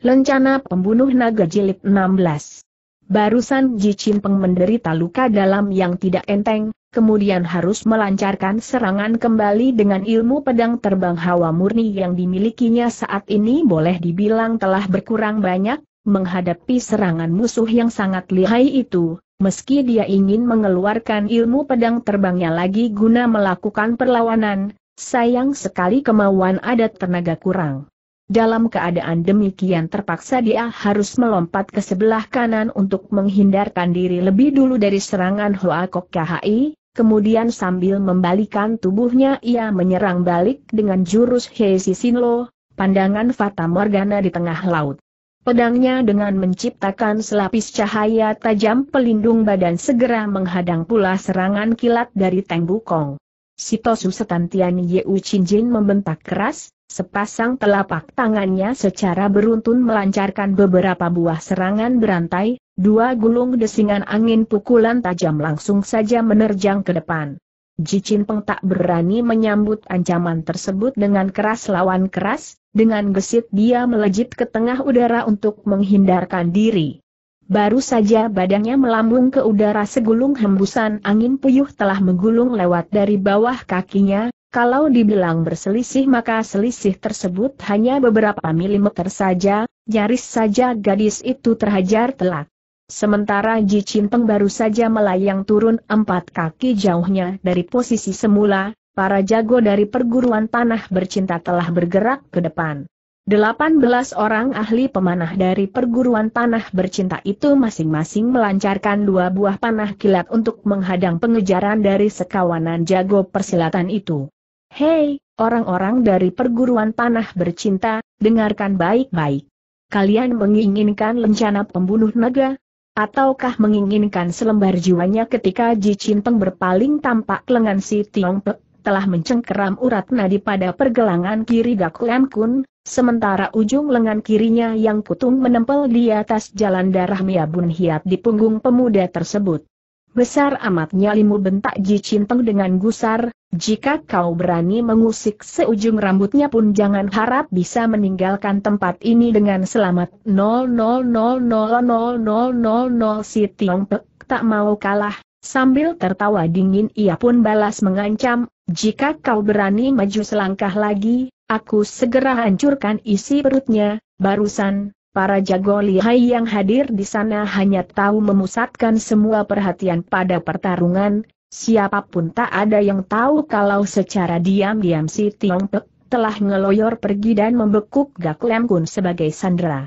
Lencana Pembunuh Naga Jilid 16 Barusan Ji Peng menderita luka dalam yang tidak enteng, kemudian harus melancarkan serangan kembali dengan ilmu pedang terbang hawa murni yang dimilikinya saat ini boleh dibilang telah berkurang banyak, menghadapi serangan musuh yang sangat lihai itu, meski dia ingin mengeluarkan ilmu pedang terbangnya lagi guna melakukan perlawanan, sayang sekali kemauan adat tenaga kurang. Dalam keadaan demikian terpaksa dia harus melompat ke sebelah kanan untuk menghindarkan diri lebih dulu dari serangan Hoa Kok KHI, kemudian sambil membalikan tubuhnya ia menyerang balik dengan jurus Heisi Sinlo, pandangan Fata Morgana di tengah laut. Pedangnya dengan menciptakan selapis cahaya tajam pelindung badan segera menghadang pula serangan kilat dari Teng Bukong. Sitosu Setantian Yeu Jin membentak keras, Sepasang telapak tangannya secara beruntun melancarkan beberapa buah serangan berantai, dua gulung desingan angin pukulan tajam langsung saja menerjang ke depan. Jicin Peng tak berani menyambut ancaman tersebut dengan keras lawan keras, dengan gesit dia melejit ke tengah udara untuk menghindarkan diri. Baru saja badannya melambung ke udara segulung hembusan angin puyuh telah menggulung lewat dari bawah kakinya, kalau dibilang berselisih maka selisih tersebut hanya beberapa milimeter saja, nyaris saja gadis itu terhajar telak. Sementara Ji Peng baru saja melayang turun empat kaki jauhnya dari posisi semula, para jago dari perguruan panah bercinta telah bergerak ke depan. Delapan belas orang ahli pemanah dari perguruan panah bercinta itu masing-masing melancarkan dua buah panah kilat untuk menghadang pengejaran dari sekawanan jago persilatan itu. Hei, orang-orang dari perguruan panah bercinta, dengarkan baik-baik. Kalian menginginkan lencana pembunuh naga? Ataukah menginginkan selembar jiwanya ketika Ji Cinteng berpaling tampak lengan si Tiong Pe telah mencengkeram urat nadi pada pergelangan kiri Gak Lam Kun, sementara ujung lengan kirinya yang kutung menempel di atas jalan darah Mia Bun Hiat di punggung pemuda tersebut. Besar amat nyalimu bentak Ji Cinteng dengan gusar, jika kau berani mengusik seujung rambutnya pun jangan harap bisa meninggalkan tempat ini dengan selamat. 00000000 si Tiong Pek tak mau kalah, sambil tertawa dingin ia pun balas mengancam, jika kau berani maju selangkah lagi, aku segera hancurkan isi perutnya, barusan, Para jago lihai yang hadir di sana hanya tahu memusatkan semua perhatian pada pertarungan, siapapun tak ada yang tahu kalau secara diam-diam si Tiong Pek telah ngeloyor pergi dan membekuk Gak Lem Kun sebagai sandera.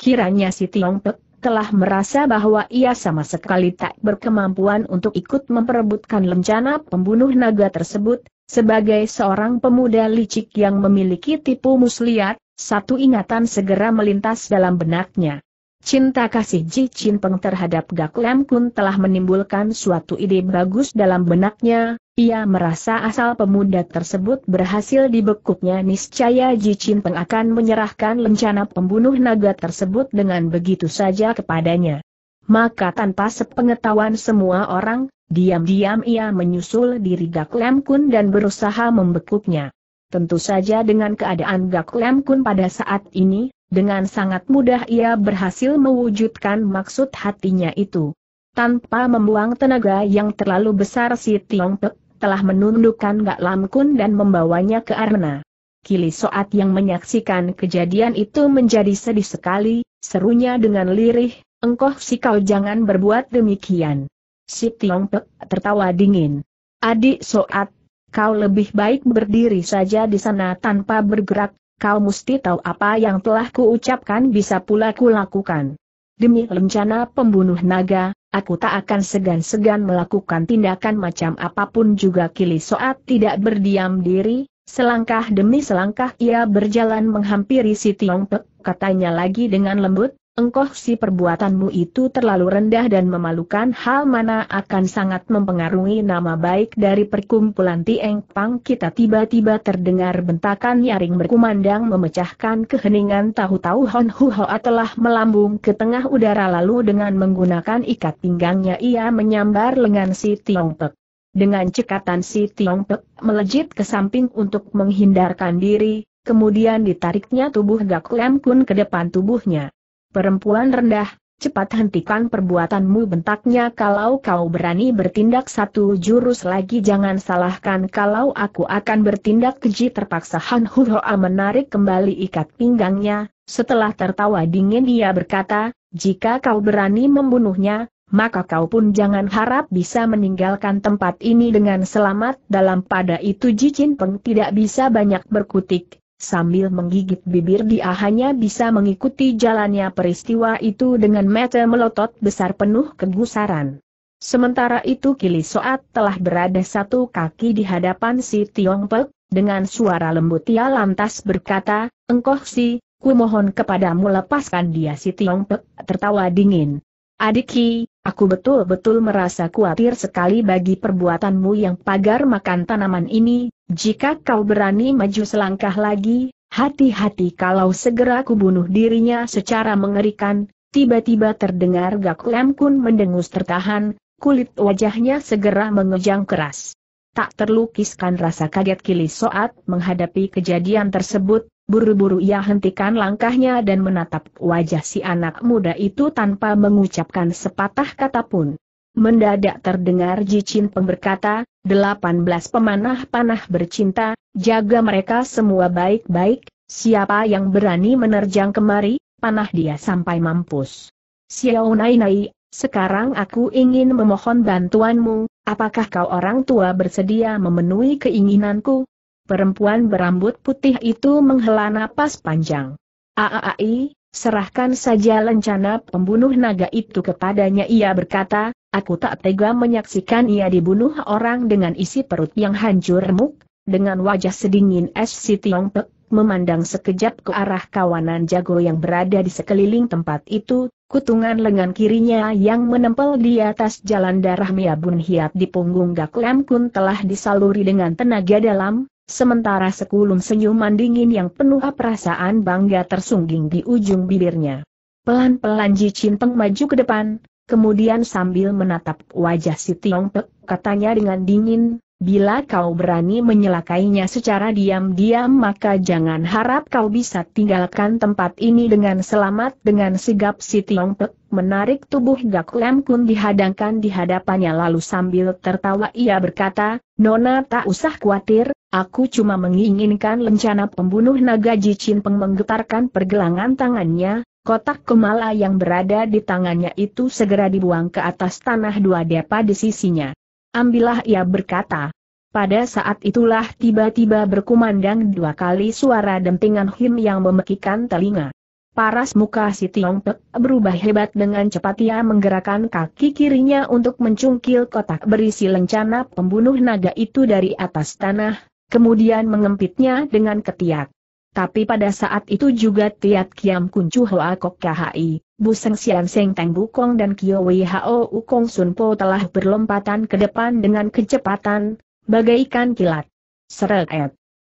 Kiranya si Tiong Pek telah merasa bahwa ia sama sekali tak berkemampuan untuk ikut memperebutkan lencana pembunuh naga tersebut, sebagai seorang pemuda licik yang memiliki tipu muslihat, satu ingatan segera melintas dalam benaknya. Cinta kasih Ji Chin Peng terhadap Gak Lam Kun telah menimbulkan suatu ide bagus dalam benaknya, ia merasa asal pemuda tersebut berhasil dibekuknya niscaya Ji Chin Peng akan menyerahkan lencana pembunuh naga tersebut dengan begitu saja kepadanya. Maka tanpa sepengetahuan semua orang, diam-diam ia menyusul diri Gak Lam Kun dan berusaha membekuknya. Tentu saja dengan keadaan Gak Lem Kun pada saat ini, dengan sangat mudah ia berhasil mewujudkan maksud hatinya itu. Tanpa membuang tenaga yang terlalu besar si Tiong Pek telah menundukkan Gak Lam Kun dan membawanya ke arena. Kili Soat yang menyaksikan kejadian itu menjadi sedih sekali, serunya dengan lirih, engkau si kau jangan berbuat demikian. Si Tiong Pek tertawa dingin. Adik Soat, kau lebih baik berdiri saja di sana tanpa bergerak, kau mesti tahu apa yang telah kuucapkan bisa pula kulakukan. Demi rencana pembunuh naga, aku tak akan segan-segan melakukan tindakan macam apapun juga kili soat tidak berdiam diri, selangkah demi selangkah ia berjalan menghampiri si Tiong Pek, katanya lagi dengan lembut, engkau si perbuatanmu itu terlalu rendah dan memalukan hal mana akan sangat mempengaruhi nama baik dari perkumpulan Tieng Pang kita tiba-tiba terdengar bentakan nyaring berkumandang memecahkan keheningan tahu-tahu Hon Hoa telah melambung ke tengah udara lalu dengan menggunakan ikat pinggangnya ia menyambar lengan si Tiong Pek. Dengan cekatan si Tiong Pek melejit ke samping untuk menghindarkan diri, kemudian ditariknya tubuh Gak Lem Kun ke depan tubuhnya. Perempuan rendah, cepat hentikan perbuatanmu bentaknya kalau kau berani bertindak satu jurus lagi jangan salahkan kalau aku akan bertindak keji terpaksa Han Huroa menarik kembali ikat pinggangnya, setelah tertawa dingin dia berkata, jika kau berani membunuhnya, maka kau pun jangan harap bisa meninggalkan tempat ini dengan selamat dalam pada itu Ji Peng tidak bisa banyak berkutik, sambil menggigit bibir dia hanya bisa mengikuti jalannya peristiwa itu dengan mata melotot besar penuh kegusaran. Sementara itu Kili Soat telah berada satu kaki di hadapan si Tiong Pek, dengan suara lembut ia lantas berkata, Engkoh si, ku mohon kepadamu lepaskan dia si Tiong Pek tertawa dingin. Adiki, aku betul-betul merasa khawatir sekali bagi perbuatanmu yang pagar makan tanaman ini, jika kau berani maju selangkah lagi, hati-hati kalau segera kubunuh dirinya secara mengerikan, tiba-tiba terdengar Gak Lem Kun mendengus tertahan, kulit wajahnya segera mengejang keras. Tak terlukiskan rasa kaget kili soat menghadapi kejadian tersebut, buru-buru ia hentikan langkahnya dan menatap wajah si anak muda itu tanpa mengucapkan sepatah kata pun. Mendadak terdengar Jicin Peng berkata, 18 pemanah panah bercinta, jaga mereka semua baik-baik, siapa yang berani menerjang kemari, panah dia sampai mampus. Xiao Nai Nai, sekarang aku ingin memohon bantuanmu, apakah kau orang tua bersedia memenuhi keinginanku? Perempuan berambut putih itu menghela napas panjang. Aaai, serahkan saja lencana pembunuh naga itu kepadanya ia berkata, Aku tak tega menyaksikan ia dibunuh orang dengan isi perut yang hancur remuk, dengan wajah sedingin es si Tiong Pek, memandang sekejap ke arah kawanan jago yang berada di sekeliling tempat itu, kutungan lengan kirinya yang menempel di atas jalan darah Mia Hiat di punggung gaklem Lam Kun telah disaluri dengan tenaga dalam, sementara sekulum senyuman dingin yang penuh perasaan bangga tersungging di ujung bibirnya. Pelan-pelan Ji Chin Peng maju ke depan, Kemudian sambil menatap wajah si Tiong Pek, katanya dengan dingin, bila kau berani menyelakainya secara diam-diam maka jangan harap kau bisa tinggalkan tempat ini dengan selamat dengan sigap si Tiong Pek, menarik tubuh Gak Lem Kun dihadangkan di hadapannya lalu sambil tertawa ia berkata, Nona tak usah khawatir, aku cuma menginginkan lencana pembunuh naga Jicin Peng menggetarkan pergelangan tangannya, Kotak kemala yang berada di tangannya itu segera dibuang ke atas tanah dua depa di sisinya. Ambillah ia berkata. Pada saat itulah tiba-tiba berkumandang dua kali suara dentingan him yang memekikan telinga. Paras muka si Tiong Pek berubah hebat dengan cepat ia menggerakkan kaki kirinya untuk mencungkil kotak berisi lencana pembunuh naga itu dari atas tanah, kemudian mengempitnya dengan ketiak. Tapi pada saat itu juga Tiat Kiam Kuncu Hoa Kok KHI, Buseng Sian Seng Teng Kong dan Kio Wei Hao Ukong Sun Po telah berlompatan ke depan dengan kecepatan, bagaikan kilat. Seret,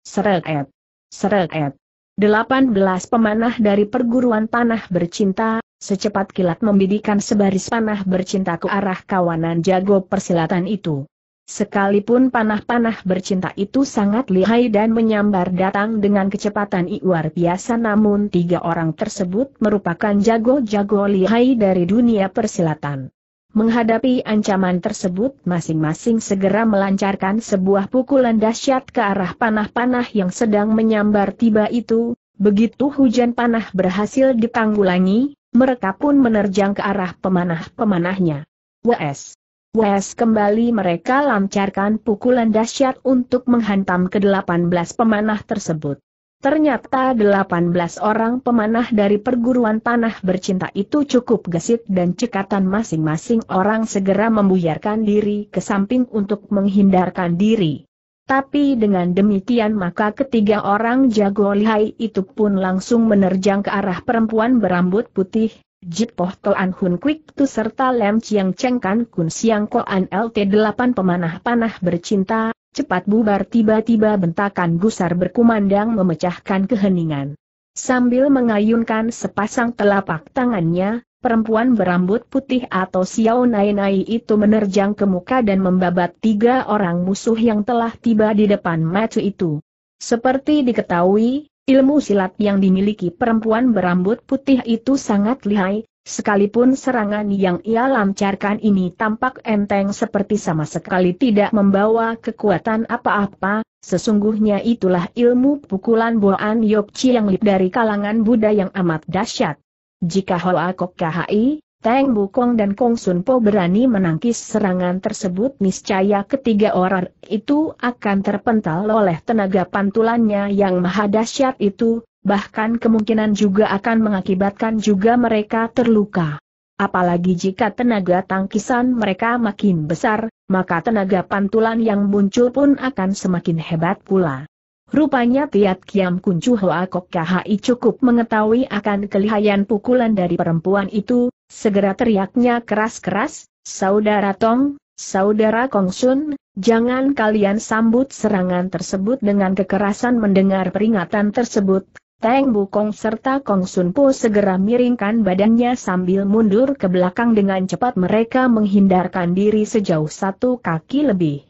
seret, seret. Delapan belas pemanah dari perguruan panah bercinta, secepat kilat membidikan sebaris panah bercinta ke arah kawanan jago persilatan itu. Sekalipun panah-panah bercinta itu sangat lihai dan menyambar datang dengan kecepatan luar biasa namun tiga orang tersebut merupakan jago-jago lihai dari dunia persilatan. Menghadapi ancaman tersebut masing-masing segera melancarkan sebuah pukulan dahsyat ke arah panah-panah yang sedang menyambar tiba itu, begitu hujan panah berhasil ditanggulangi, mereka pun menerjang ke arah pemanah-pemanahnya. WS Wes kembali mereka lancarkan pukulan dahsyat untuk menghantam ke-18 pemanah tersebut. Ternyata 18 orang pemanah dari perguruan tanah bercinta itu cukup gesit dan cekatan masing-masing orang segera membuyarkan diri ke samping untuk menghindarkan diri. Tapi dengan demikian maka ketiga orang jago lihai itu pun langsung menerjang ke arah perempuan berambut putih, Jit Poh Toan Hun Kwik Tu serta Lem Chiang Cheng Kan Kun Siang Koan LT8 pemanah-panah bercinta, cepat bubar tiba-tiba bentakan gusar berkumandang memecahkan keheningan. Sambil mengayunkan sepasang telapak tangannya, perempuan berambut putih atau Xiao Nai Nai itu menerjang ke muka dan membabat tiga orang musuh yang telah tiba di depan mata itu. Seperti diketahui, Ilmu silat yang dimiliki perempuan berambut putih itu sangat lihai, sekalipun serangan yang ia lancarkan ini tampak enteng seperti sama sekali tidak membawa kekuatan apa-apa, sesungguhnya itulah ilmu pukulan Boan Yokci yang Lip dari kalangan Buddha yang amat dahsyat. Jika Hoa Kok kahi? Teng Bukong dan Kong Sun Po berani menangkis serangan tersebut niscaya ketiga orang itu akan terpental oleh tenaga pantulannya yang maha dahsyat itu, bahkan kemungkinan juga akan mengakibatkan juga mereka terluka. Apalagi jika tenaga tangkisan mereka makin besar, maka tenaga pantulan yang muncul pun akan semakin hebat pula. Rupanya Tiat Kiam Kuncu Hoa Kok Kahai cukup mengetahui akan kelihayan pukulan dari perempuan itu, Segera teriaknya keras-keras, Saudara Tong, Saudara Kongsun, jangan kalian sambut serangan tersebut dengan kekerasan mendengar peringatan tersebut. Teng Bukong serta Kong Sun Po segera miringkan badannya sambil mundur ke belakang dengan cepat mereka menghindarkan diri sejauh satu kaki lebih.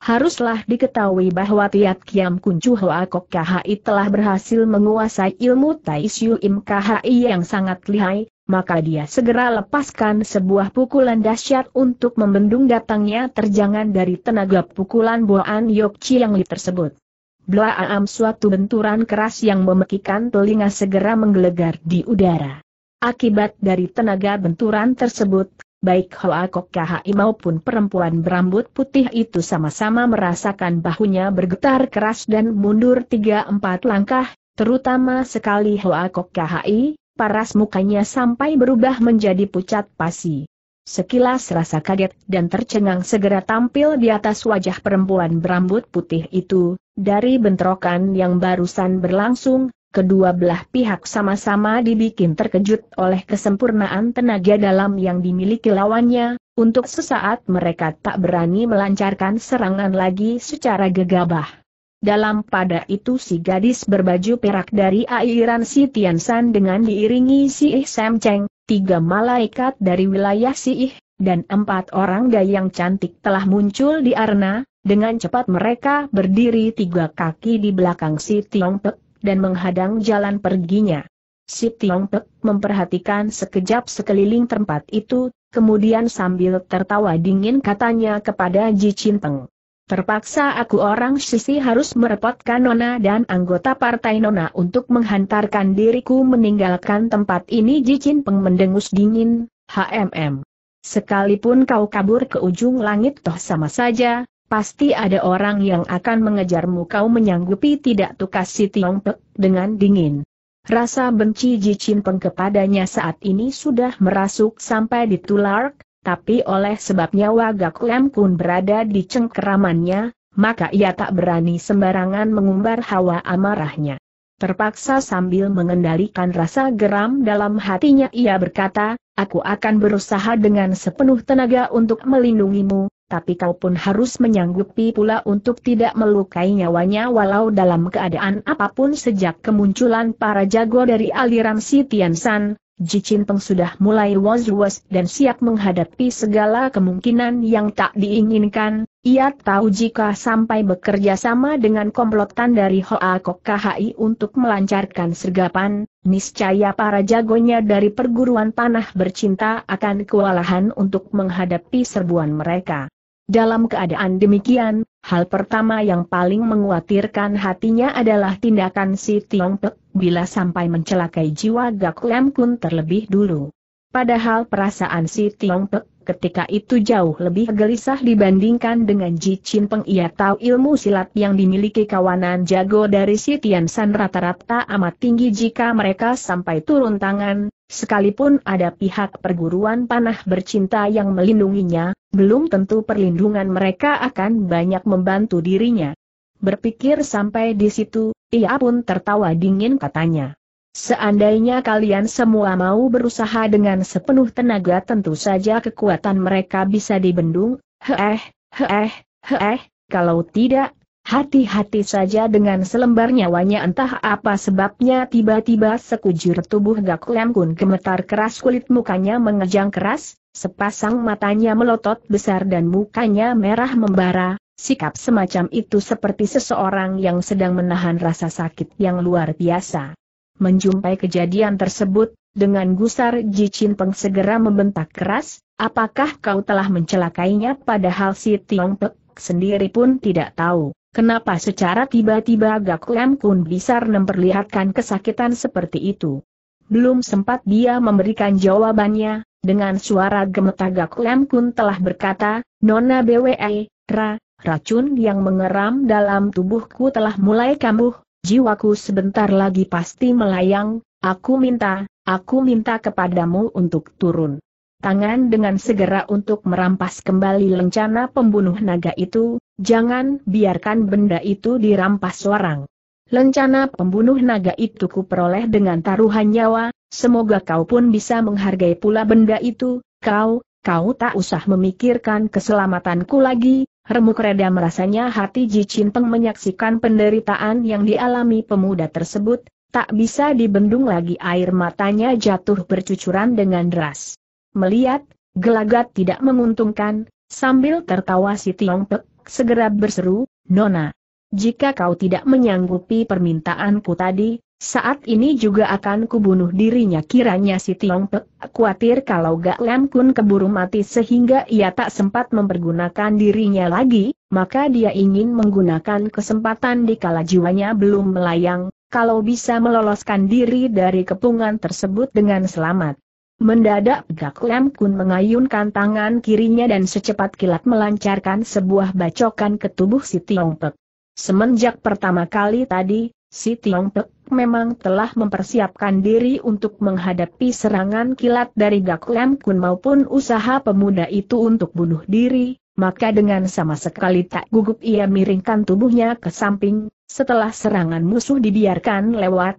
Haruslah diketahui bahwa Tiat Kiam Kuncu Hoa Kok KHI telah berhasil menguasai ilmu Tai Siu Im KHI yang sangat lihai, maka dia segera lepaskan sebuah pukulan dahsyat untuk membendung datangnya terjangan dari tenaga pukulan Boan Yok Chiang Li tersebut. Blaam suatu benturan keras yang memekikan telinga segera menggelegar di udara. Akibat dari tenaga benturan tersebut, baik Hoa Kok Kahai maupun perempuan berambut putih itu sama-sama merasakan bahunya bergetar keras dan mundur 3-4 langkah, terutama sekali Hoa Kok Kahai, paras mukanya sampai berubah menjadi pucat pasi. Sekilas rasa kaget dan tercengang segera tampil di atas wajah perempuan berambut putih itu, dari bentrokan yang barusan berlangsung, kedua belah pihak sama-sama dibikin terkejut oleh kesempurnaan tenaga dalam yang dimiliki lawannya, untuk sesaat mereka tak berani melancarkan serangan lagi secara gegabah. Dalam pada itu si gadis berbaju perak dari airan si Tian San dengan diiringi si Ih Sam Cheng, tiga malaikat dari wilayah si Ih, dan empat orang dayang cantik telah muncul di arena, dengan cepat mereka berdiri tiga kaki di belakang si Tiong Pek, dan menghadang jalan perginya. Si Tiong Pek memperhatikan sekejap sekeliling tempat itu, kemudian sambil tertawa dingin katanya kepada Ji Chin Peng. Terpaksa aku orang sisi harus merepotkan Nona dan anggota partai Nona untuk menghantarkan diriku meninggalkan tempat ini jicin peng mendengus dingin, HMM. Sekalipun kau kabur ke ujung langit toh sama saja, pasti ada orang yang akan mengejarmu kau menyanggupi tidak tukas si Tiongpek dengan dingin. Rasa benci Jicin Peng kepadanya saat ini sudah merasuk sampai di tulark, tapi oleh sebabnya Wagak Lem Kun berada di cengkeramannya, maka ia tak berani sembarangan mengumbar hawa amarahnya. Terpaksa sambil mengendalikan rasa geram dalam hatinya ia berkata, aku akan berusaha dengan sepenuh tenaga untuk melindungimu, tapi kau pun harus menyanggupi pula untuk tidak melukai nyawanya walau dalam keadaan apapun sejak kemunculan para jago dari aliran si San, Peng sudah mulai was-was dan siap menghadapi segala kemungkinan yang tak diinginkan, ia tahu jika sampai bekerja sama dengan komplotan dari Hoa Kok KHI untuk melancarkan sergapan, niscaya para jagonya dari perguruan panah bercinta akan kewalahan untuk menghadapi serbuan mereka. Dalam keadaan demikian, Hal pertama yang paling menguatirkan hatinya adalah tindakan si Tiong Pek bila sampai mencelakai jiwa Gak Lem Kun terlebih dulu. Padahal perasaan si Tiong Pek ketika itu jauh lebih gelisah dibandingkan dengan Ji Chin Peng. Ia tahu ilmu silat yang dimiliki kawanan jago dari si Tian San rata-rata amat tinggi jika mereka sampai turun tangan, Sekalipun ada pihak perguruan panah bercinta yang melindunginya, belum tentu perlindungan mereka akan banyak membantu dirinya. Berpikir sampai di situ, ia pun tertawa dingin katanya. Seandainya kalian semua mau berusaha dengan sepenuh tenaga tentu saja kekuatan mereka bisa dibendung, heeh, heeh, heeh, kalau tidak, Hati-hati saja dengan selembar nyawanya entah apa sebabnya tiba-tiba sekujur tubuh Gak Lem Kun gemetar keras kulit mukanya mengejang keras, sepasang matanya melotot besar dan mukanya merah membara, sikap semacam itu seperti seseorang yang sedang menahan rasa sakit yang luar biasa. Menjumpai kejadian tersebut, dengan gusar Ji Chin Peng segera membentak keras, apakah kau telah mencelakainya padahal si Tiong Pek sendiri pun tidak tahu. Kenapa secara tiba-tiba Gak Lem Kun Bisar memperlihatkan kesakitan seperti itu? Belum sempat dia memberikan jawabannya, dengan suara gemetar Gak Lem Kun telah berkata, Nona BWE, Ra, racun yang mengeram dalam tubuhku telah mulai kambuh, jiwaku sebentar lagi pasti melayang, aku minta, aku minta kepadamu untuk turun tangan dengan segera untuk merampas kembali lencana pembunuh naga itu, Jangan biarkan benda itu dirampas orang. Lencana pembunuh naga itu kuperoleh dengan taruhan nyawa, semoga kau pun bisa menghargai pula benda itu, kau, kau tak usah memikirkan keselamatanku lagi, remuk reda merasanya hati Jicin Peng menyaksikan penderitaan yang dialami pemuda tersebut, tak bisa dibendung lagi air matanya jatuh bercucuran dengan deras. Melihat, gelagat tidak menguntungkan, sambil tertawa si Tiong Pek, segera berseru, Nona, jika kau tidak menyanggupi permintaanku tadi, saat ini juga akan kubunuh dirinya kiranya si Tiong Pek khawatir kalau Gak lempun Kun keburu mati sehingga ia tak sempat mempergunakan dirinya lagi, maka dia ingin menggunakan kesempatan di kala jiwanya belum melayang, kalau bisa meloloskan diri dari kepungan tersebut dengan selamat. Mendadak Gak Lem Kun mengayunkan tangan kirinya dan secepat kilat melancarkan sebuah bacokan ke tubuh si Tiong Pek. Semenjak pertama kali tadi, si Tiong Pek memang telah mempersiapkan diri untuk menghadapi serangan kilat dari Gak Lem Kun maupun usaha pemuda itu untuk bunuh diri, maka dengan sama sekali tak gugup ia miringkan tubuhnya ke samping, setelah serangan musuh dibiarkan lewat,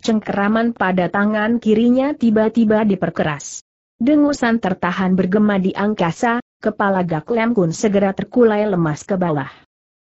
cengkeraman pada tangan kirinya tiba-tiba diperkeras. Dengusan tertahan bergema di angkasa, kepala Gak Lem Kun segera terkulai lemas ke bawah.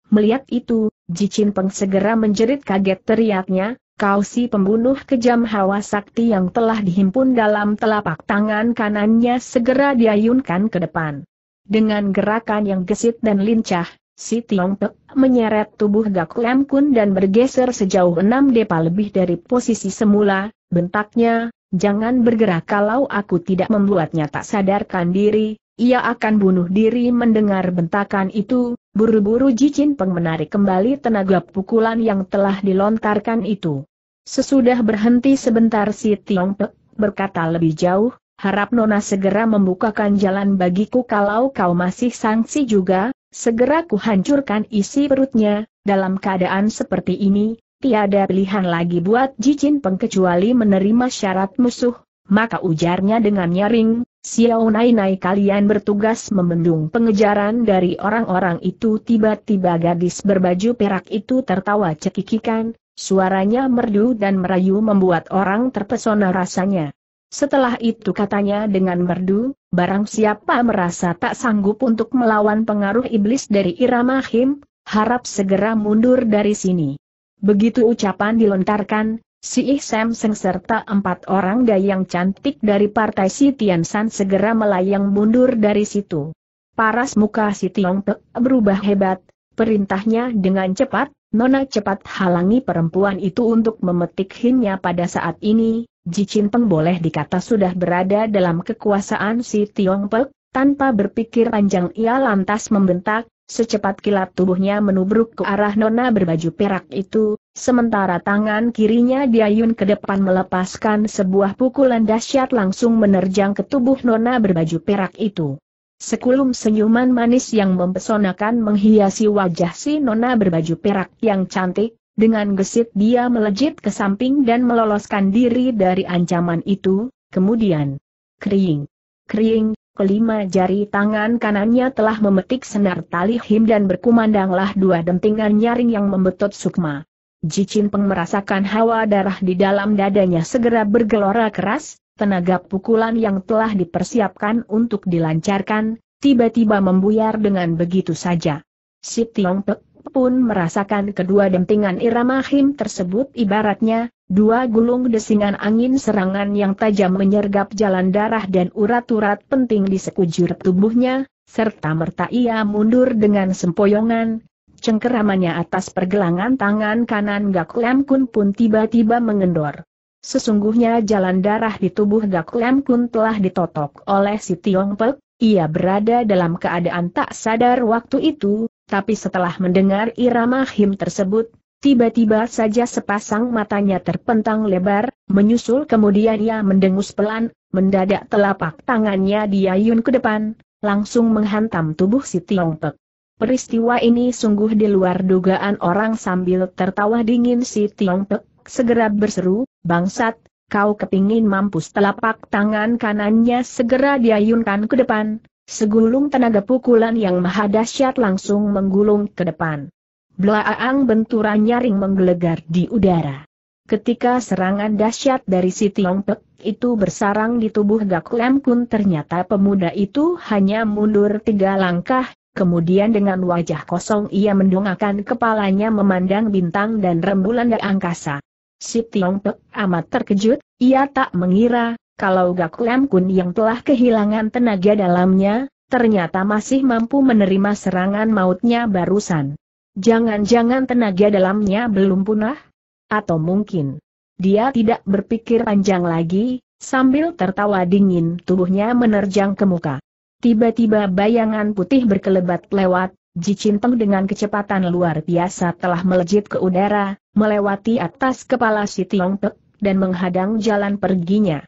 Melihat itu, Jicin Peng segera menjerit kaget teriaknya, kau si pembunuh kejam hawa sakti yang telah dihimpun dalam telapak tangan kanannya segera diayunkan ke depan. Dengan gerakan yang gesit dan lincah, Si Tiong Pek menyeret tubuh Gak Lem Kun dan bergeser sejauh enam depa lebih dari posisi semula, bentaknya, jangan bergerak kalau aku tidak membuatnya tak sadarkan diri, ia akan bunuh diri mendengar bentakan itu, buru-buru Jicin Peng menarik kembali tenaga pukulan yang telah dilontarkan itu. Sesudah berhenti sebentar si Tiong Pek berkata lebih jauh, harap Nona segera membukakan jalan bagiku kalau kau masih sangsi juga, Segera kuhancurkan isi perutnya, dalam keadaan seperti ini, tiada pilihan lagi buat jicin peng kecuali menerima syarat musuh, maka ujarnya dengan nyaring, Xiao Nai Nai kalian bertugas membendung pengejaran dari orang-orang itu tiba-tiba gadis berbaju perak itu tertawa cekikikan, suaranya merdu dan merayu membuat orang terpesona rasanya. Setelah itu katanya dengan merdu, barang siapa merasa tak sanggup untuk melawan pengaruh iblis dari irama him, harap segera mundur dari sini. Begitu ucapan dilontarkan, si Ih Sam Seng serta empat orang dayang cantik dari partai si Tian San segera melayang mundur dari situ. Paras muka si Tiong Pe berubah hebat, perintahnya dengan cepat, Nona cepat halangi perempuan itu untuk memetik hinnya pada saat ini, Jicin Peng boleh dikata sudah berada dalam kekuasaan si Tiong Pek, tanpa berpikir panjang ia lantas membentak, secepat kilat tubuhnya menubruk ke arah Nona berbaju perak itu, sementara tangan kirinya diayun ke depan melepaskan sebuah pukulan dahsyat langsung menerjang ke tubuh Nona berbaju perak itu. Sekulum senyuman manis yang mempesonakan menghiasi wajah si nona berbaju perak yang cantik, dengan gesit dia melejit ke samping dan meloloskan diri dari ancaman itu, kemudian kering, kering, kelima jari tangan kanannya telah memetik senar tali him dan berkumandanglah dua dentingan nyaring yang membetot sukma. Jicin Peng merasakan hawa darah di dalam dadanya segera bergelora keras, tenaga pukulan yang telah dipersiapkan untuk dilancarkan, tiba-tiba membuyar dengan begitu saja. Si Tiong Pek pun merasakan kedua dentingan irama him tersebut ibaratnya, dua gulung desingan angin serangan yang tajam menyergap jalan darah dan urat-urat penting di sekujur tubuhnya, serta merta ia mundur dengan sempoyongan, cengkeramannya atas pergelangan tangan kanan Gak Lam Kun pun tiba-tiba mengendor. Sesungguhnya jalan darah di tubuh Gak Lem Kun telah ditotok oleh si Tiong Pek, ia berada dalam keadaan tak sadar waktu itu, tapi setelah mendengar irama him tersebut, tiba-tiba saja sepasang matanya terpentang lebar, menyusul kemudian ia mendengus pelan, mendadak telapak tangannya diayun ke depan, langsung menghantam tubuh si Tiong Pek. Peristiwa ini sungguh di luar dugaan orang sambil tertawa dingin si Tiong Pek segera berseru, bangsat, kau kepingin mampus telapak tangan kanannya segera diayunkan ke depan, segulung tenaga pukulan yang maha dahsyat langsung menggulung ke depan. Belaang benturan nyaring menggelegar di udara. Ketika serangan dahsyat dari si Pek itu bersarang di tubuh Gak Lem Kun ternyata pemuda itu hanya mundur tiga langkah, kemudian dengan wajah kosong ia mendongakkan kepalanya memandang bintang dan rembulan di angkasa. Si Tiong Pek amat terkejut, ia tak mengira, kalau Gak Lem Kun yang telah kehilangan tenaga dalamnya, ternyata masih mampu menerima serangan mautnya barusan. Jangan-jangan tenaga dalamnya belum punah? Atau mungkin dia tidak berpikir panjang lagi, sambil tertawa dingin tubuhnya menerjang ke muka. Tiba-tiba bayangan putih berkelebat lewat, Ji Cinteng dengan kecepatan luar biasa telah melejit ke udara, melewati atas kepala si Tiong Pek, dan menghadang jalan perginya.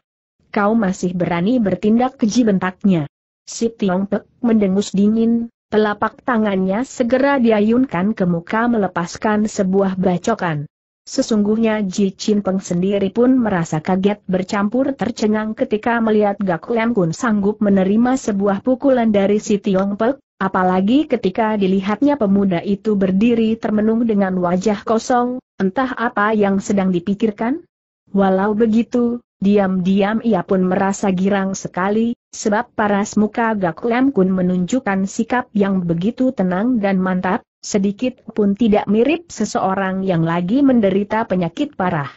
Kau masih berani bertindak keji bentaknya. Si Tiong Pek mendengus dingin, telapak tangannya segera diayunkan ke muka melepaskan sebuah bacokan. Sesungguhnya Ji Peng sendiri pun merasa kaget bercampur tercengang ketika melihat Gak Lem Kun sanggup menerima sebuah pukulan dari si Tiong Pek, Apalagi ketika dilihatnya pemuda itu berdiri termenung dengan wajah kosong, entah apa yang sedang dipikirkan. Walau begitu, diam-diam ia pun merasa girang sekali, sebab paras muka Gak Lem Kun menunjukkan sikap yang begitu tenang dan mantap, sedikit pun tidak mirip seseorang yang lagi menderita penyakit parah.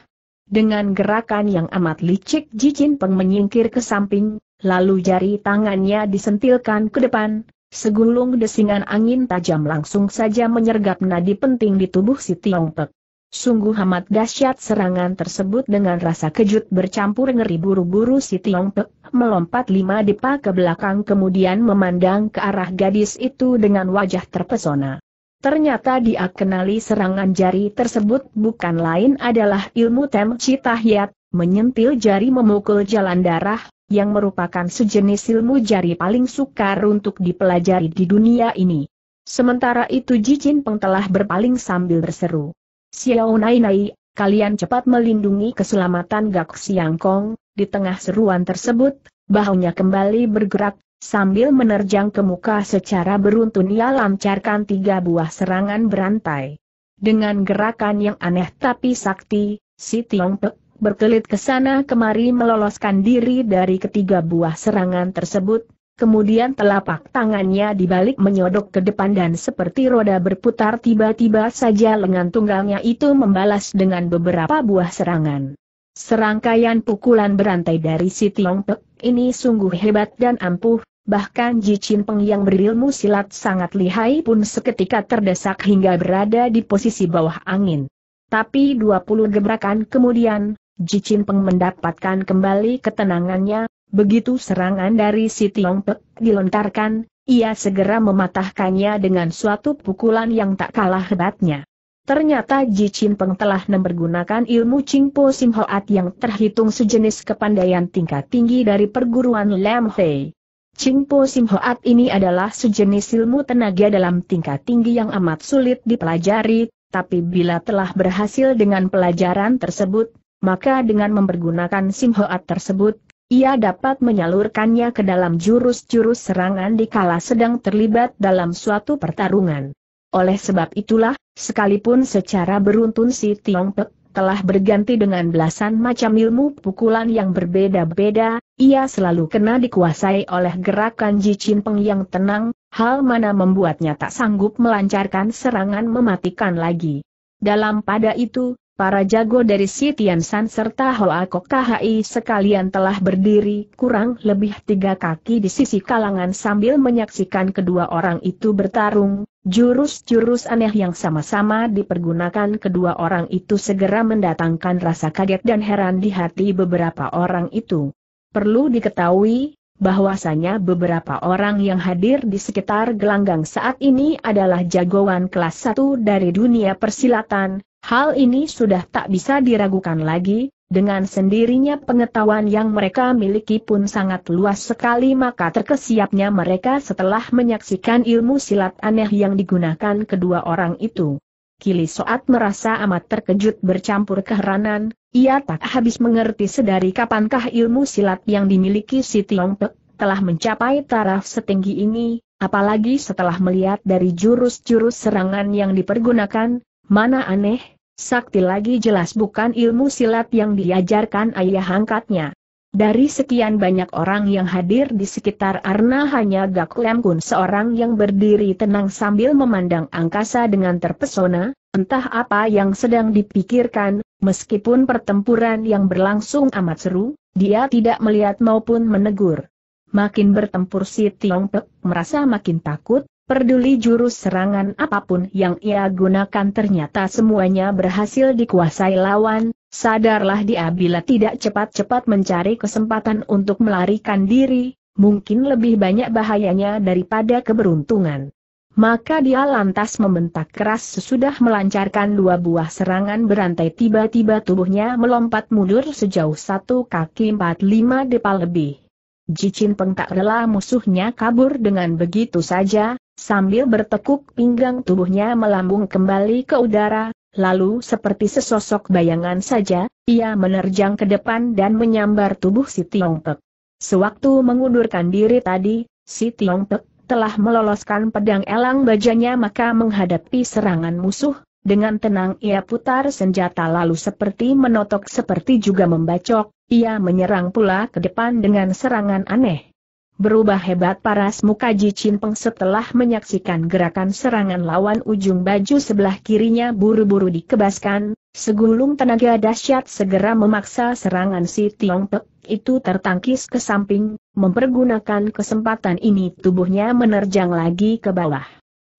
Dengan gerakan yang amat licik Jicin Peng menyingkir ke samping, lalu jari tangannya disentilkan ke depan, Segulung desingan angin tajam langsung saja menyergap nadi penting di tubuh si Tiong Pek. Sungguh amat dahsyat serangan tersebut dengan rasa kejut bercampur ngeri buru-buru si Tiong Pek, melompat lima depa ke belakang kemudian memandang ke arah gadis itu dengan wajah terpesona. Ternyata dia kenali serangan jari tersebut bukan lain adalah ilmu Tem Citahyat, menyentil jari memukul jalan darah, yang merupakan sejenis ilmu jari paling sukar untuk dipelajari di dunia ini. Sementara itu Jijin Peng telah berpaling sambil berseru. Xiao Nai Nai, kalian cepat melindungi keselamatan Gak Siang Kong, di tengah seruan tersebut, bahunya kembali bergerak, sambil menerjang ke muka secara beruntun ia lancarkan tiga buah serangan berantai. Dengan gerakan yang aneh tapi sakti, si Tiong Pek berkelit ke sana kemari meloloskan diri dari ketiga buah serangan tersebut, kemudian telapak tangannya dibalik menyodok ke depan dan seperti roda berputar tiba-tiba saja lengan tunggalnya itu membalas dengan beberapa buah serangan. Serangkaian pukulan berantai dari si Tiong Pek ini sungguh hebat dan ampuh, bahkan Ji Chin Peng yang berilmu silat sangat lihai pun seketika terdesak hingga berada di posisi bawah angin. Tapi 20 gebrakan kemudian, Peng mendapatkan kembali ketenangannya, begitu serangan dari si Pek dilontarkan, ia segera mematahkannya dengan suatu pukulan yang tak kalah hebatnya. Ternyata Ji Peng telah mempergunakan ilmu Po Cingpo Simhoat yang terhitung sejenis kepandaian tingkat tinggi dari perguruan Lam Hei. Cingpo Simhoat ini adalah sejenis ilmu tenaga dalam tingkat tinggi yang amat sulit dipelajari, tapi bila telah berhasil dengan pelajaran tersebut, maka dengan mempergunakan simhoat tersebut, ia dapat menyalurkannya ke dalam jurus-jurus serangan dikala sedang terlibat dalam suatu pertarungan. Oleh sebab itulah, sekalipun secara beruntun si Tiong Pek telah berganti dengan belasan macam ilmu pukulan yang berbeda-beda, ia selalu kena dikuasai oleh gerakan Jicin Peng yang tenang, hal mana membuatnya tak sanggup melancarkan serangan mematikan lagi. Dalam pada itu, Para jago dari Tian San serta Hoa Kahai sekalian telah berdiri kurang lebih tiga kaki di sisi kalangan sambil menyaksikan kedua orang itu bertarung, jurus-jurus aneh yang sama-sama dipergunakan kedua orang itu segera mendatangkan rasa kaget dan heran di hati beberapa orang itu. Perlu diketahui, bahwasanya beberapa orang yang hadir di sekitar gelanggang saat ini adalah jagoan kelas satu dari dunia persilatan, Hal ini sudah tak bisa diragukan lagi, dengan sendirinya pengetahuan yang mereka miliki pun sangat luas sekali maka terkesiapnya mereka setelah menyaksikan ilmu silat aneh yang digunakan kedua orang itu. Kili Soat merasa amat terkejut bercampur keheranan, ia tak habis mengerti sedari kapankah ilmu silat yang dimiliki si Tiongpek telah mencapai taraf setinggi ini, apalagi setelah melihat dari jurus-jurus serangan yang dipergunakan, mana aneh, Sakti lagi jelas bukan ilmu silat yang diajarkan ayah angkatnya. Dari sekian banyak orang yang hadir di sekitar Arna hanya Gak Lem seorang yang berdiri tenang sambil memandang angkasa dengan terpesona, entah apa yang sedang dipikirkan, meskipun pertempuran yang berlangsung amat seru, dia tidak melihat maupun menegur. Makin bertempur si Tiong Pek merasa makin takut, Peduli jurus serangan apapun yang ia gunakan ternyata semuanya berhasil dikuasai lawan, sadarlah dia bila tidak cepat-cepat mencari kesempatan untuk melarikan diri, mungkin lebih banyak bahayanya daripada keberuntungan. Maka dia lantas membentak keras sesudah melancarkan dua buah serangan berantai tiba-tiba tubuhnya melompat mundur sejauh satu kaki empat lima depal lebih. Jicin Peng tak rela musuhnya kabur dengan begitu saja, Sambil bertekuk pinggang tubuhnya melambung kembali ke udara, lalu seperti sesosok bayangan saja, ia menerjang ke depan dan menyambar tubuh si Tiong Pek. Sewaktu mengundurkan diri tadi, si Tiong Pek telah meloloskan pedang elang bajanya maka menghadapi serangan musuh, dengan tenang ia putar senjata lalu seperti menotok seperti juga membacok, ia menyerang pula ke depan dengan serangan aneh. Berubah hebat paras muka Ji Peng setelah menyaksikan gerakan serangan lawan ujung baju sebelah kirinya buru-buru dikebaskan, segulung tenaga dahsyat segera memaksa serangan si Tiong Pek itu tertangkis ke samping, mempergunakan kesempatan ini tubuhnya menerjang lagi ke bawah.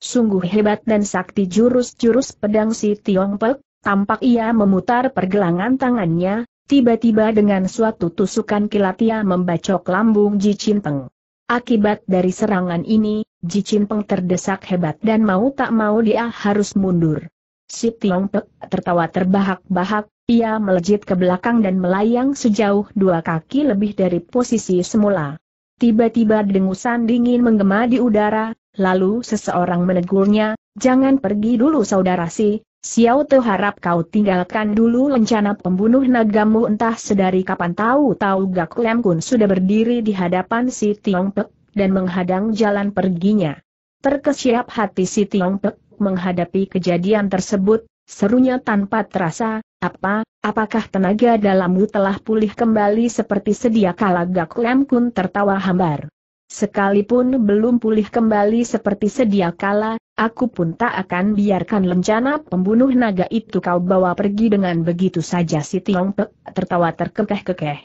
Sungguh hebat dan sakti jurus-jurus pedang si Tiong Pek, tampak ia memutar pergelangan tangannya, Tiba-tiba dengan suatu tusukan kilat ia membacok lambung Ji Peng. Akibat dari serangan ini, Ji Peng terdesak hebat dan mau tak mau dia harus mundur. Si Tiong Pek tertawa terbahak-bahak, ia melejit ke belakang dan melayang sejauh dua kaki lebih dari posisi semula. Tiba-tiba dengusan dingin menggema di udara, lalu seseorang menegurnya, jangan pergi dulu saudara si, Xiao Te harap kau tinggalkan dulu rencana pembunuh nagamu entah sedari kapan tahu-tahu Gak Lem Kun sudah berdiri di hadapan si Tiong Pek, dan menghadang jalan perginya. Terkesiap hati si Tiong Pek menghadapi kejadian tersebut, serunya tanpa terasa, apa, apakah tenaga dalammu telah pulih kembali seperti sedia kala Gak Lem Kun tertawa hambar. Sekalipun belum pulih kembali seperti sedia kala, aku pun tak akan biarkan lencana pembunuh naga itu kau bawa pergi dengan begitu saja si Tiong Pek tertawa terkekeh-kekeh.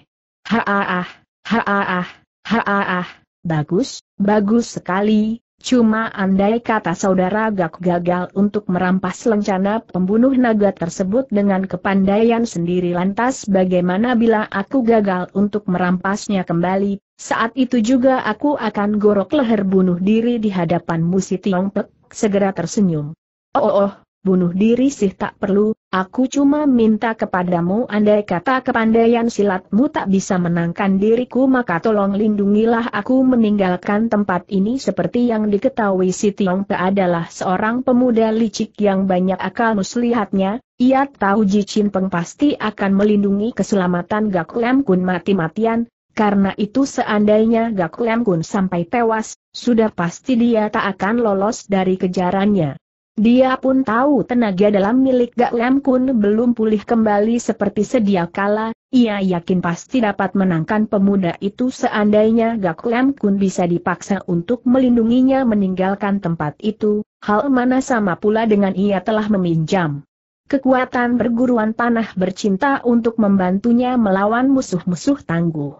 Ha ah ah, ha ah ah, ha ah ah, bagus, bagus sekali, Cuma andai kata saudara Gak gagal untuk merampas lencana pembunuh naga tersebut dengan kepandaian sendiri lantas bagaimana bila aku gagal untuk merampasnya kembali, saat itu juga aku akan gorok leher bunuh diri di hadapan Musi Tiong Pek, segera tersenyum. Oh oh, oh bunuh diri sih tak perlu, aku cuma minta kepadamu andai kata kepandaian silatmu tak bisa menangkan diriku maka tolong lindungilah aku meninggalkan tempat ini seperti yang diketahui si Pe adalah seorang pemuda licik yang banyak akal muslihatnya, ia tahu Ji Chin Peng pasti akan melindungi keselamatan Gak Lem Kun mati-matian, karena itu seandainya Gak Lem Kun sampai tewas, sudah pasti dia tak akan lolos dari kejarannya. Dia pun tahu tenaga dalam milik Gak Lem Kun belum pulih kembali seperti sedia kala, ia yakin pasti dapat menangkan pemuda itu seandainya Gak Lem Kun bisa dipaksa untuk melindunginya meninggalkan tempat itu, hal mana sama pula dengan ia telah meminjam kekuatan perguruan panah bercinta untuk membantunya melawan musuh-musuh tangguh.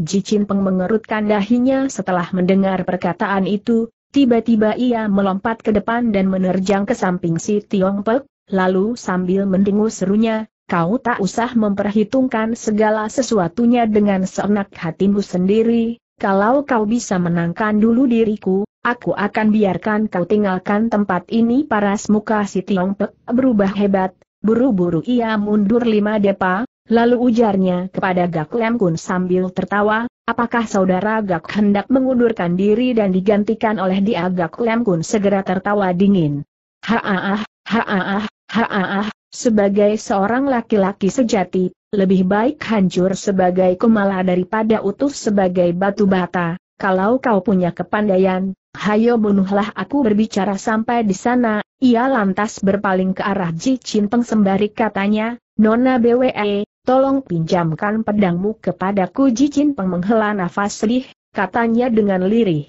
Jicin Peng mengerutkan dahinya setelah mendengar perkataan itu, Tiba-tiba ia melompat ke depan dan menerjang ke samping si Tiong Pek, lalu sambil mendengus serunya, kau tak usah memperhitungkan segala sesuatunya dengan seenak hatimu sendiri, kalau kau bisa menangkan dulu diriku, aku akan biarkan kau tinggalkan tempat ini paras muka si Tiong Pek berubah hebat, buru-buru ia mundur lima depa, Lalu ujarnya kepada Gak Lem Kun sambil tertawa, apakah saudara Gak hendak mengundurkan diri dan digantikan oleh dia Gak Lem Kun segera tertawa dingin. Haaah, haaah, ah sebagai seorang laki-laki sejati, lebih baik hancur sebagai kumala daripada utuh sebagai batu bata, kalau kau punya kepandaian, hayo bunuhlah aku berbicara sampai di sana, ia lantas berpaling ke arah Ji Cinteng sembari katanya, Nona BWE, tolong pinjamkan pedangmu kepadaku Jicin Peng menghela nafas sedih, katanya dengan lirih.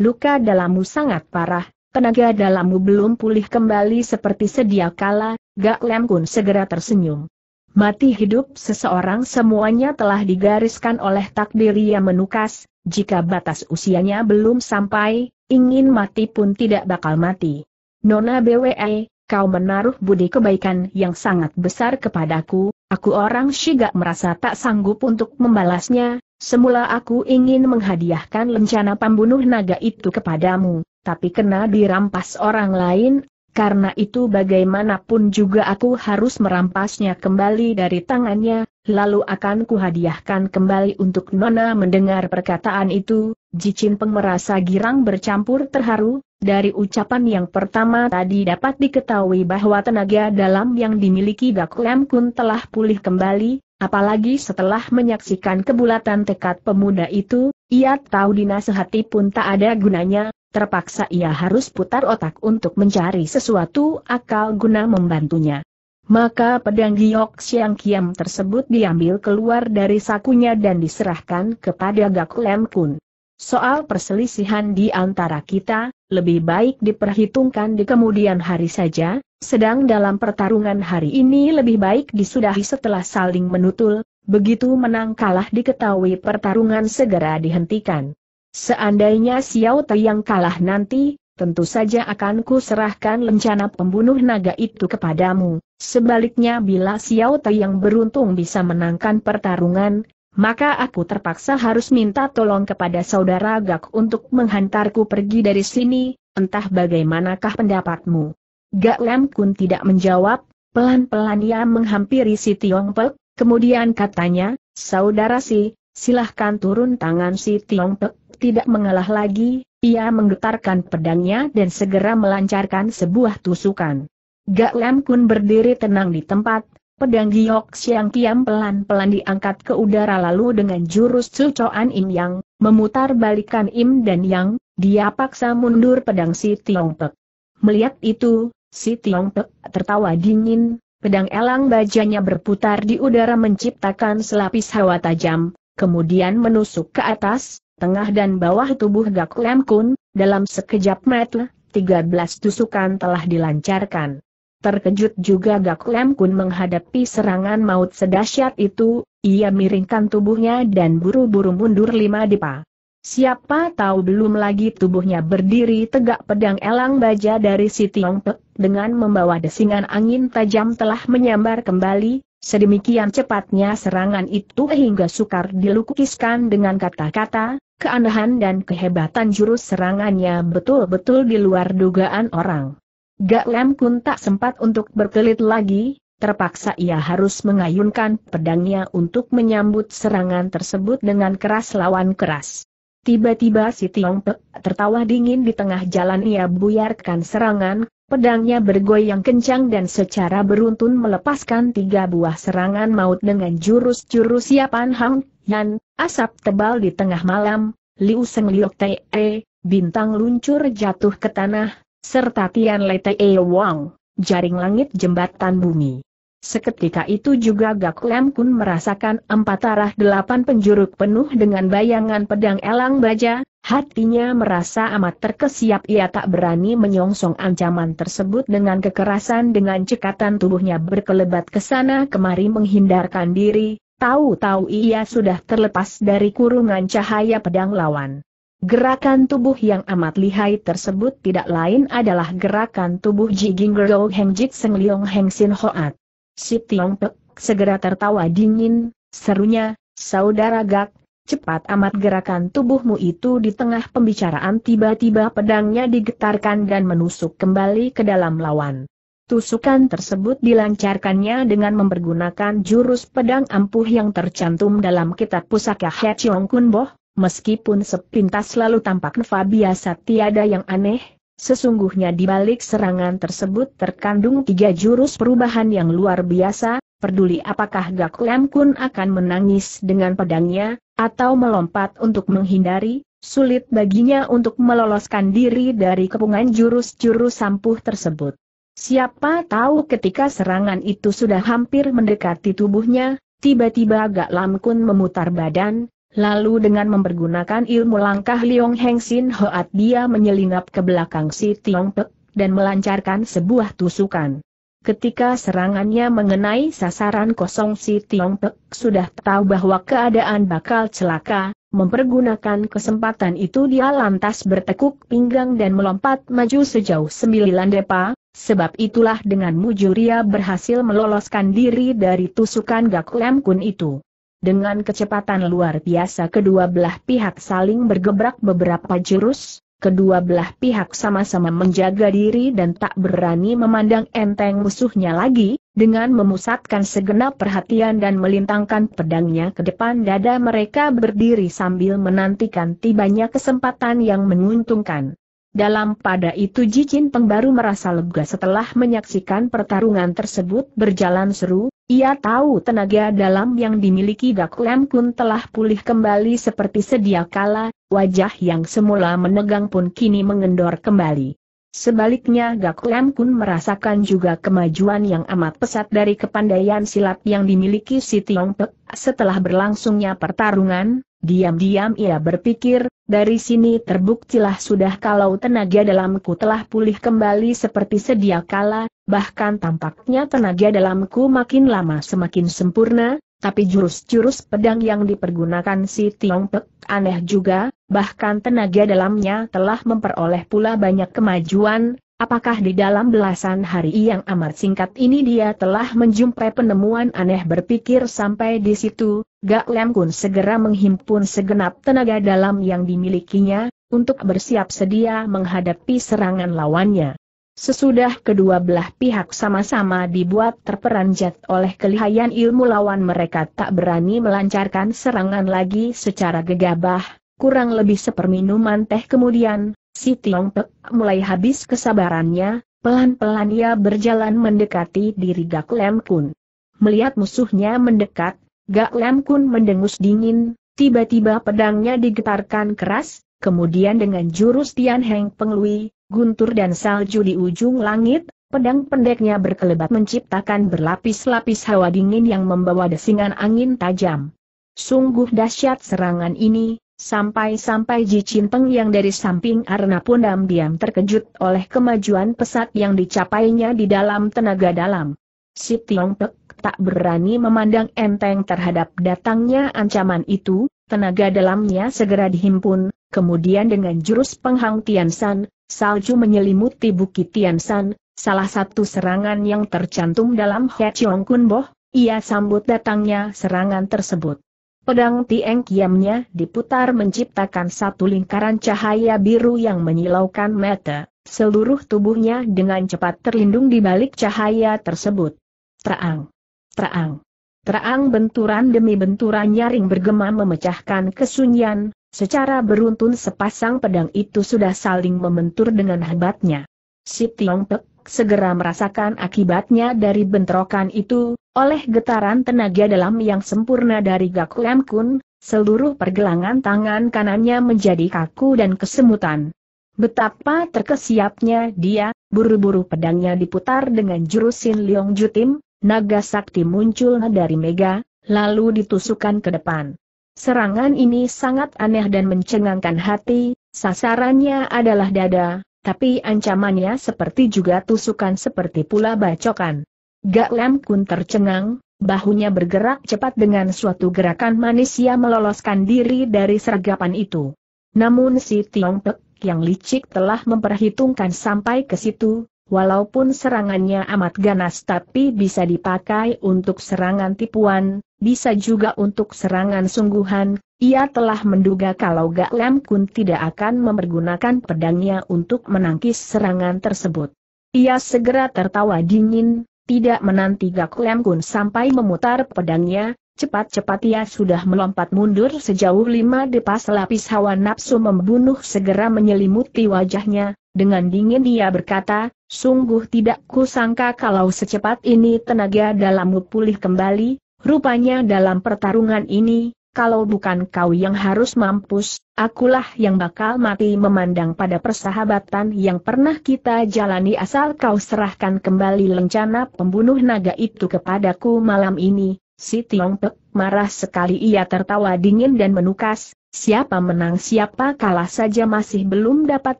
Luka dalammu sangat parah, tenaga dalammu belum pulih kembali seperti sedia kala, Gak Lem Kun segera tersenyum. Mati hidup seseorang semuanya telah digariskan oleh takdir yang menukas, jika batas usianya belum sampai, ingin mati pun tidak bakal mati. Nona BWE, kau menaruh budi kebaikan yang sangat besar kepadaku, Aku orang Shiga merasa tak sanggup untuk membalasnya, semula aku ingin menghadiahkan lencana pembunuh naga itu kepadamu, tapi kena dirampas orang lain, karena itu bagaimanapun juga aku harus merampasnya kembali dari tangannya, lalu akan kuhadiahkan kembali untuk Nona mendengar perkataan itu, Jicin Peng merasa girang bercampur terharu, dari ucapan yang pertama tadi dapat diketahui bahwa tenaga dalam yang dimiliki Gak Lem Kun telah pulih kembali, apalagi setelah menyaksikan kebulatan tekad pemuda itu, ia tahu dinasehati pun tak ada gunanya, terpaksa ia harus putar otak untuk mencari sesuatu akal guna membantunya. Maka pedang giok siang kiam tersebut diambil keluar dari sakunya dan diserahkan kepada Gak Lem Kun. Soal perselisihan di antara kita, lebih baik diperhitungkan di kemudian hari saja, sedang dalam pertarungan hari ini lebih baik disudahi setelah saling menutul, begitu menang kalah diketahui pertarungan segera dihentikan. Seandainya Xiao Te yang kalah nanti, tentu saja akan ku serahkan lencana pembunuh naga itu kepadamu. Sebaliknya bila Xiao Te yang beruntung bisa menangkan pertarungan, maka aku terpaksa harus minta tolong kepada saudara Gak untuk menghantarku pergi dari sini, entah bagaimanakah pendapatmu. Gak Lem Kun tidak menjawab, pelan-pelan ia menghampiri si Tiong Pek, kemudian katanya, saudara si, silahkan turun tangan si Tiong Pek, tidak mengalah lagi, ia menggetarkan pedangnya dan segera melancarkan sebuah tusukan. Gak Lem Kun berdiri tenang di tempat, Pedang Giok Siang Kiam pelan-pelan diangkat ke udara lalu dengan jurus cucoan Im Yang, memutar balikan Im dan Yang, dia paksa mundur pedang si Tiong Pek. Melihat itu, si Tiong Pek tertawa dingin, pedang elang bajanya berputar di udara menciptakan selapis hawa tajam, kemudian menusuk ke atas, tengah dan bawah tubuh Gak Lem Kun, dalam sekejap mata, 13 tusukan telah dilancarkan. Terkejut juga Gak Lem Kun menghadapi serangan maut sedahsyat itu, ia miringkan tubuhnya dan buru-buru mundur lima dipa. Siapa tahu belum lagi tubuhnya berdiri tegak pedang elang baja dari si Tiong Pe dengan membawa desingan angin tajam telah menyambar kembali, sedemikian cepatnya serangan itu hingga sukar dilukiskan dengan kata-kata, keanehan dan kehebatan jurus serangannya betul-betul di luar dugaan orang. Gak Lem pun tak sempat untuk berkelit lagi, terpaksa ia harus mengayunkan pedangnya untuk menyambut serangan tersebut dengan keras lawan keras. Tiba-tiba si Tiong pe tertawa dingin di tengah jalan ia buyarkan serangan, pedangnya bergoyang kencang dan secara beruntun melepaskan tiga buah serangan maut dengan jurus-jurus siapan Hang Yan, asap tebal di tengah malam, Liu Seng Liok Te, e, bintang luncur jatuh ke tanah, serta Tian Te Wang, jaring langit jembatan bumi. Seketika itu juga Gak Lem Kun merasakan empat arah delapan penjuru penuh dengan bayangan pedang elang baja, hatinya merasa amat terkesiap ia tak berani menyongsong ancaman tersebut dengan kekerasan dengan cekatan tubuhnya berkelebat ke sana kemari menghindarkan diri, tahu-tahu ia sudah terlepas dari kurungan cahaya pedang lawan. Gerakan tubuh yang amat lihai tersebut tidak lain adalah gerakan tubuh Ji Gingrou Heng Jit Seng Leong Heng Sin Hoat. Si Tiong Pek segera tertawa dingin, serunya, saudara Gak, cepat amat gerakan tubuhmu itu di tengah pembicaraan tiba-tiba pedangnya digetarkan dan menusuk kembali ke dalam lawan. Tusukan tersebut dilancarkannya dengan mempergunakan jurus pedang ampuh yang tercantum dalam kitab pusaka He Chiong Kun Boh, Meskipun sepintas lalu tampak Neva biasa tiada yang aneh, sesungguhnya di balik serangan tersebut terkandung tiga jurus perubahan yang luar biasa, peduli apakah Gak Lem Kun akan menangis dengan pedangnya, atau melompat untuk menghindari, sulit baginya untuk meloloskan diri dari kepungan jurus-jurus sampuh tersebut. Siapa tahu ketika serangan itu sudah hampir mendekati tubuhnya, tiba-tiba Gak Lam Kun memutar badan, Lalu dengan mempergunakan ilmu langkah Liong Heng Sin Hoat dia menyelinap ke belakang si Tiong Pek, dan melancarkan sebuah tusukan. Ketika serangannya mengenai sasaran kosong si Tiong Pek sudah tahu bahwa keadaan bakal celaka, mempergunakan kesempatan itu dia lantas bertekuk pinggang dan melompat maju sejauh sembilan depa, sebab itulah dengan mujuria berhasil meloloskan diri dari tusukan Gak Lem Kun itu. Dengan kecepatan luar biasa kedua belah pihak saling bergebrak beberapa jurus, kedua belah pihak sama-sama menjaga diri dan tak berani memandang enteng musuhnya lagi, dengan memusatkan segenap perhatian dan melintangkan pedangnya ke depan dada mereka berdiri sambil menantikan tibanya kesempatan yang menguntungkan. Dalam pada itu Jicin Pengbaru merasa lega setelah menyaksikan pertarungan tersebut berjalan seru, ia tahu tenaga dalam yang dimiliki Gak Lem pun telah pulih kembali seperti sedia kala, wajah yang semula menegang pun kini mengendor kembali. Sebaliknya Gak pun Kun merasakan juga kemajuan yang amat pesat dari kepandaian silat yang dimiliki si Tiong Pek. Setelah berlangsungnya pertarungan, diam-diam ia berpikir, dari sini terbuktilah sudah kalau tenaga dalamku telah pulih kembali seperti sedia kala, bahkan tampaknya tenaga dalamku makin lama semakin sempurna, tapi jurus-jurus pedang yang dipergunakan si Tiong Pek aneh juga, bahkan tenaga dalamnya telah memperoleh pula banyak kemajuan, apakah di dalam belasan hari yang amat singkat ini dia telah menjumpai penemuan aneh berpikir sampai di situ, Gak Lem Kun segera menghimpun segenap tenaga dalam yang dimilikinya, untuk bersiap sedia menghadapi serangan lawannya. Sesudah kedua belah pihak sama-sama dibuat terperanjat oleh kelihayan ilmu lawan mereka tak berani melancarkan serangan lagi secara gegabah, kurang lebih seperminuman teh kemudian, si Tiong Pek mulai habis kesabarannya, pelan-pelan ia berjalan mendekati diri Gak Lem Kun. Melihat musuhnya mendekat, Gak Lem Kun mendengus dingin, tiba-tiba pedangnya digetarkan keras, kemudian dengan jurus Tian Heng Penglui, guntur dan salju di ujung langit, pedang pendeknya berkelebat menciptakan berlapis-lapis hawa dingin yang membawa desingan angin tajam. Sungguh dahsyat serangan ini, sampai-sampai Ji Cinteng yang dari samping Arna pun diam-diam terkejut oleh kemajuan pesat yang dicapainya di dalam tenaga dalam. Si Tiong Pek tak berani memandang enteng terhadap datangnya ancaman itu, tenaga dalamnya segera dihimpun, kemudian dengan jurus penghang Tian San, Salju menyelimuti Bukit Tian Tiansan, salah satu serangan yang tercantum dalam He Chiong Kun Boh, ia sambut datangnya serangan tersebut. Pedang Tieng Kiamnya diputar menciptakan satu lingkaran cahaya biru yang menyilaukan mata, seluruh tubuhnya dengan cepat terlindung di balik cahaya tersebut. Terang, terang, terang benturan demi benturan nyaring bergema memecahkan kesunyian, Secara beruntun sepasang pedang itu sudah saling membentur dengan hebatnya. Si Tiong Pek segera merasakan akibatnya dari bentrokan itu, oleh getaran tenaga dalam yang sempurna dari Gak Lam Kun, seluruh pergelangan tangan kanannya menjadi kaku dan kesemutan. Betapa terkesiapnya dia, buru-buru pedangnya diputar dengan jurusin Liong Jutim, naga sakti muncul dari mega, lalu ditusukan ke depan. Serangan ini sangat aneh dan mencengangkan hati, sasarannya adalah dada, tapi ancamannya seperti juga tusukan seperti pula bacokan. Gak Lam Kun tercengang, bahunya bergerak cepat dengan suatu gerakan manis ia meloloskan diri dari sergapan itu. Namun si Tiong Pek yang licik telah memperhitungkan sampai ke situ, Walaupun serangannya amat ganas tapi bisa dipakai untuk serangan tipuan, bisa juga untuk serangan sungguhan, ia telah menduga kalau Gak Lem Kun tidak akan mempergunakan pedangnya untuk menangkis serangan tersebut. Ia segera tertawa dingin, tidak menanti Gak Lem Kun sampai memutar pedangnya, cepat-cepat ia sudah melompat mundur sejauh lima depas lapis hawa nafsu membunuh segera menyelimuti wajahnya, dengan dingin dia berkata, sungguh tidak kusangka kalau secepat ini tenaga dalammu pulih kembali, rupanya dalam pertarungan ini, kalau bukan kau yang harus mampus, akulah yang bakal mati memandang pada persahabatan yang pernah kita jalani asal kau serahkan kembali lencana pembunuh naga itu kepadaku malam ini. Si Tiong Pek marah sekali ia tertawa dingin dan menukas, siapa menang siapa kalah saja masih belum dapat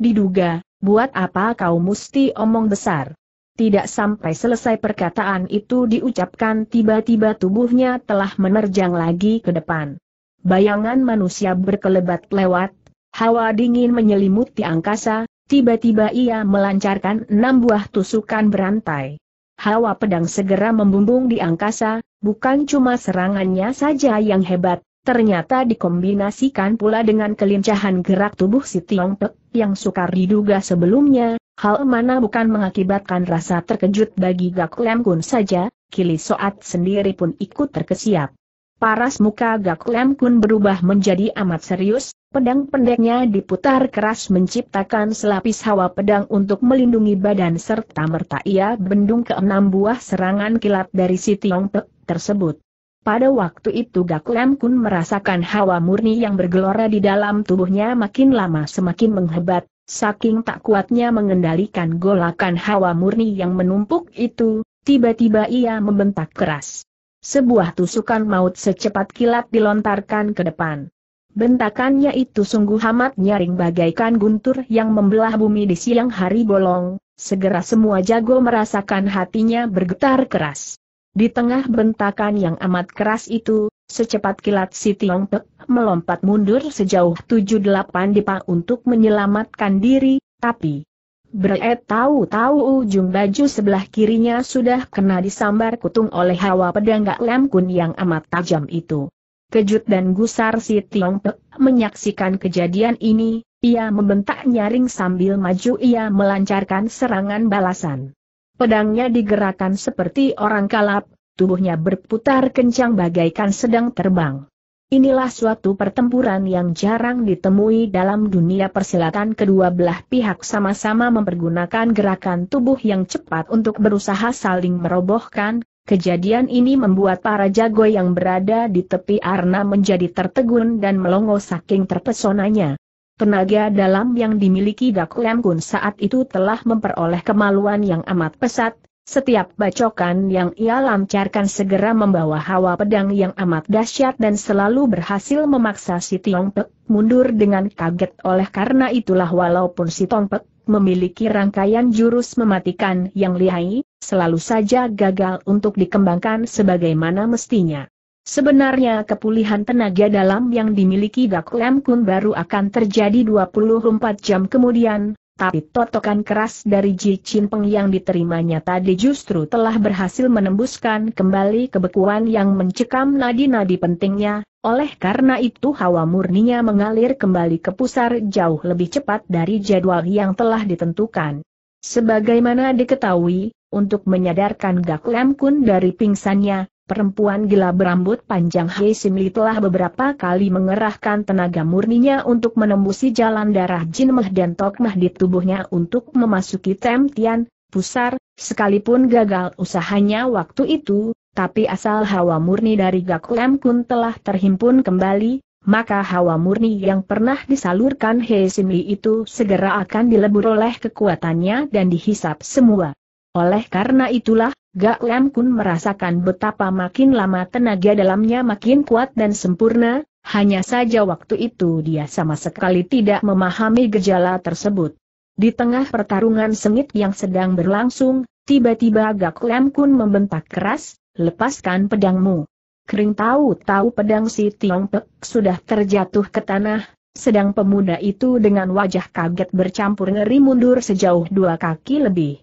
diduga, Buat apa kau mesti omong besar? Tidak sampai selesai perkataan itu diucapkan tiba-tiba tubuhnya telah menerjang lagi ke depan. Bayangan manusia berkelebat lewat, hawa dingin menyelimuti angkasa, tiba-tiba ia melancarkan enam buah tusukan berantai. Hawa pedang segera membumbung di angkasa, bukan cuma serangannya saja yang hebat, Ternyata dikombinasikan pula dengan kelincahan gerak tubuh si Tiong Pek, yang sukar diduga sebelumnya, hal mana bukan mengakibatkan rasa terkejut bagi Gak Lem Kun saja, Kili Soat sendiri pun ikut terkesiap. Paras muka Gak Lem Kun berubah menjadi amat serius, pedang pendeknya diputar keras menciptakan selapis hawa pedang untuk melindungi badan serta merta ia bendung ke enam buah serangan kilat dari si Tiong Pek tersebut. Pada waktu itu Gakulam Kun merasakan hawa murni yang bergelora di dalam tubuhnya makin lama semakin menghebat, saking tak kuatnya mengendalikan golakan hawa murni yang menumpuk itu, tiba-tiba ia membentak keras. Sebuah tusukan maut secepat kilat dilontarkan ke depan. Bentakannya itu sungguh amat nyaring bagaikan guntur yang membelah bumi di siang hari bolong, segera semua jago merasakan hatinya bergetar keras. Di tengah bentakan yang amat keras itu, secepat kilat si Tiong Pek melompat mundur sejauh 78 dipa untuk menyelamatkan diri, tapi Bre tahu-tahu ujung baju sebelah kirinya sudah kena disambar kutung oleh hawa pedang Gak Lem Kun yang amat tajam itu. Kejut dan gusar si Tiong Pek menyaksikan kejadian ini, ia membentak nyaring sambil maju ia melancarkan serangan balasan. Pedangnya digerakkan seperti orang kalap, tubuhnya berputar kencang bagaikan sedang terbang. Inilah suatu pertempuran yang jarang ditemui dalam dunia persilatan kedua belah pihak sama-sama mempergunakan gerakan tubuh yang cepat untuk berusaha saling merobohkan, kejadian ini membuat para jago yang berada di tepi arna menjadi tertegun dan melongo saking terpesonanya. Tenaga dalam yang dimiliki Dak Lam Kun saat itu telah memperoleh kemaluan yang amat pesat, setiap bacokan yang ia lancarkan segera membawa hawa pedang yang amat dahsyat dan selalu berhasil memaksa si Tiong Pek mundur dengan kaget oleh karena itulah walaupun si Tiong Pek memiliki rangkaian jurus mematikan yang lihai, selalu saja gagal untuk dikembangkan sebagaimana mestinya. Sebenarnya kepulihan tenaga dalam yang dimiliki Gak Lem Kun baru akan terjadi 24 jam kemudian, tapi totokan keras dari Ji Chin Peng yang diterimanya tadi justru telah berhasil menembuskan kembali kebekuan yang mencekam nadi-nadi pentingnya, oleh karena itu hawa murninya mengalir kembali ke pusar jauh lebih cepat dari jadwal yang telah ditentukan. Sebagaimana diketahui, untuk menyadarkan Gak Lem Kun dari pingsannya, Perempuan gila berambut panjang Hei Simli telah beberapa kali mengerahkan tenaga murninya untuk menembusi jalan darah Jin Meh dan Tok Meh di tubuhnya untuk memasuki Tem Tian, Pusar, sekalipun gagal usahanya waktu itu, tapi asal hawa murni dari Gak Lem Kun telah terhimpun kembali, maka hawa murni yang pernah disalurkan Hei Simli itu segera akan dilebur oleh kekuatannya dan dihisap semua. Oleh karena itulah, Gak Lam Kun merasakan betapa makin lama tenaga dalamnya makin kuat dan sempurna, hanya saja waktu itu dia sama sekali tidak memahami gejala tersebut. Di tengah pertarungan sengit yang sedang berlangsung, tiba-tiba Gak Lam Kun membentak keras, lepaskan pedangmu. Kering tahu-tahu pedang si Tiong Pek sudah terjatuh ke tanah, sedang pemuda itu dengan wajah kaget bercampur ngeri mundur sejauh dua kaki lebih.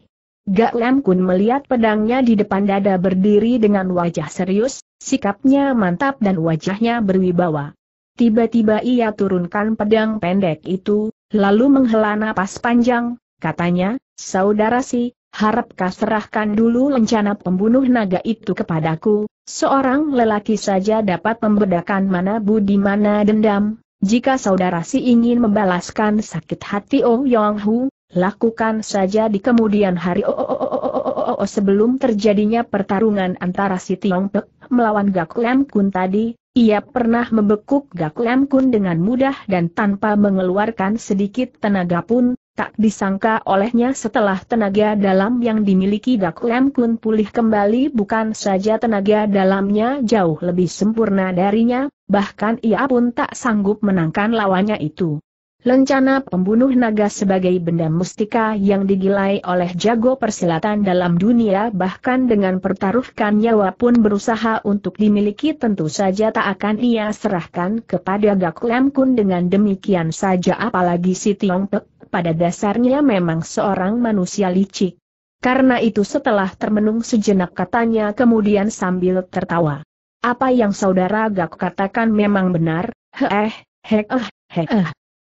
Gak Lam Kun melihat pedangnya di depan dada berdiri dengan wajah serius, sikapnya mantap dan wajahnya berwibawa. Tiba-tiba ia turunkan pedang pendek itu, lalu menghela napas panjang, katanya, Saudara si, harapkah serahkan dulu rencana pembunuh naga itu kepadaku, seorang lelaki saja dapat membedakan mana budi mana dendam, jika saudara si ingin membalaskan sakit hati Oh Yong Hu, Lakukan saja di kemudian hari oh oh, oh, oh, oh, oh, oh, oh, oh, sebelum terjadinya pertarungan antara si Tiong Pek melawan Gak Lam Kun tadi, ia pernah membekuk Gak Lam Kun dengan mudah dan tanpa mengeluarkan sedikit tenaga pun, tak disangka olehnya setelah tenaga dalam yang dimiliki Gak Lam Kun pulih kembali bukan saja tenaga dalamnya jauh lebih sempurna darinya, bahkan ia pun tak sanggup menangkan lawannya itu. Lencana pembunuh naga sebagai benda mustika yang digilai oleh jago persilatan dalam dunia bahkan dengan pertaruhkan nyawa pun berusaha untuk dimiliki tentu saja tak akan ia serahkan kepada Gak Kun dengan demikian saja apalagi si Tiong Pek, pada dasarnya memang seorang manusia licik. Karena itu setelah termenung sejenak katanya kemudian sambil tertawa. Apa yang saudara Gak katakan memang benar, heh, heh, heh,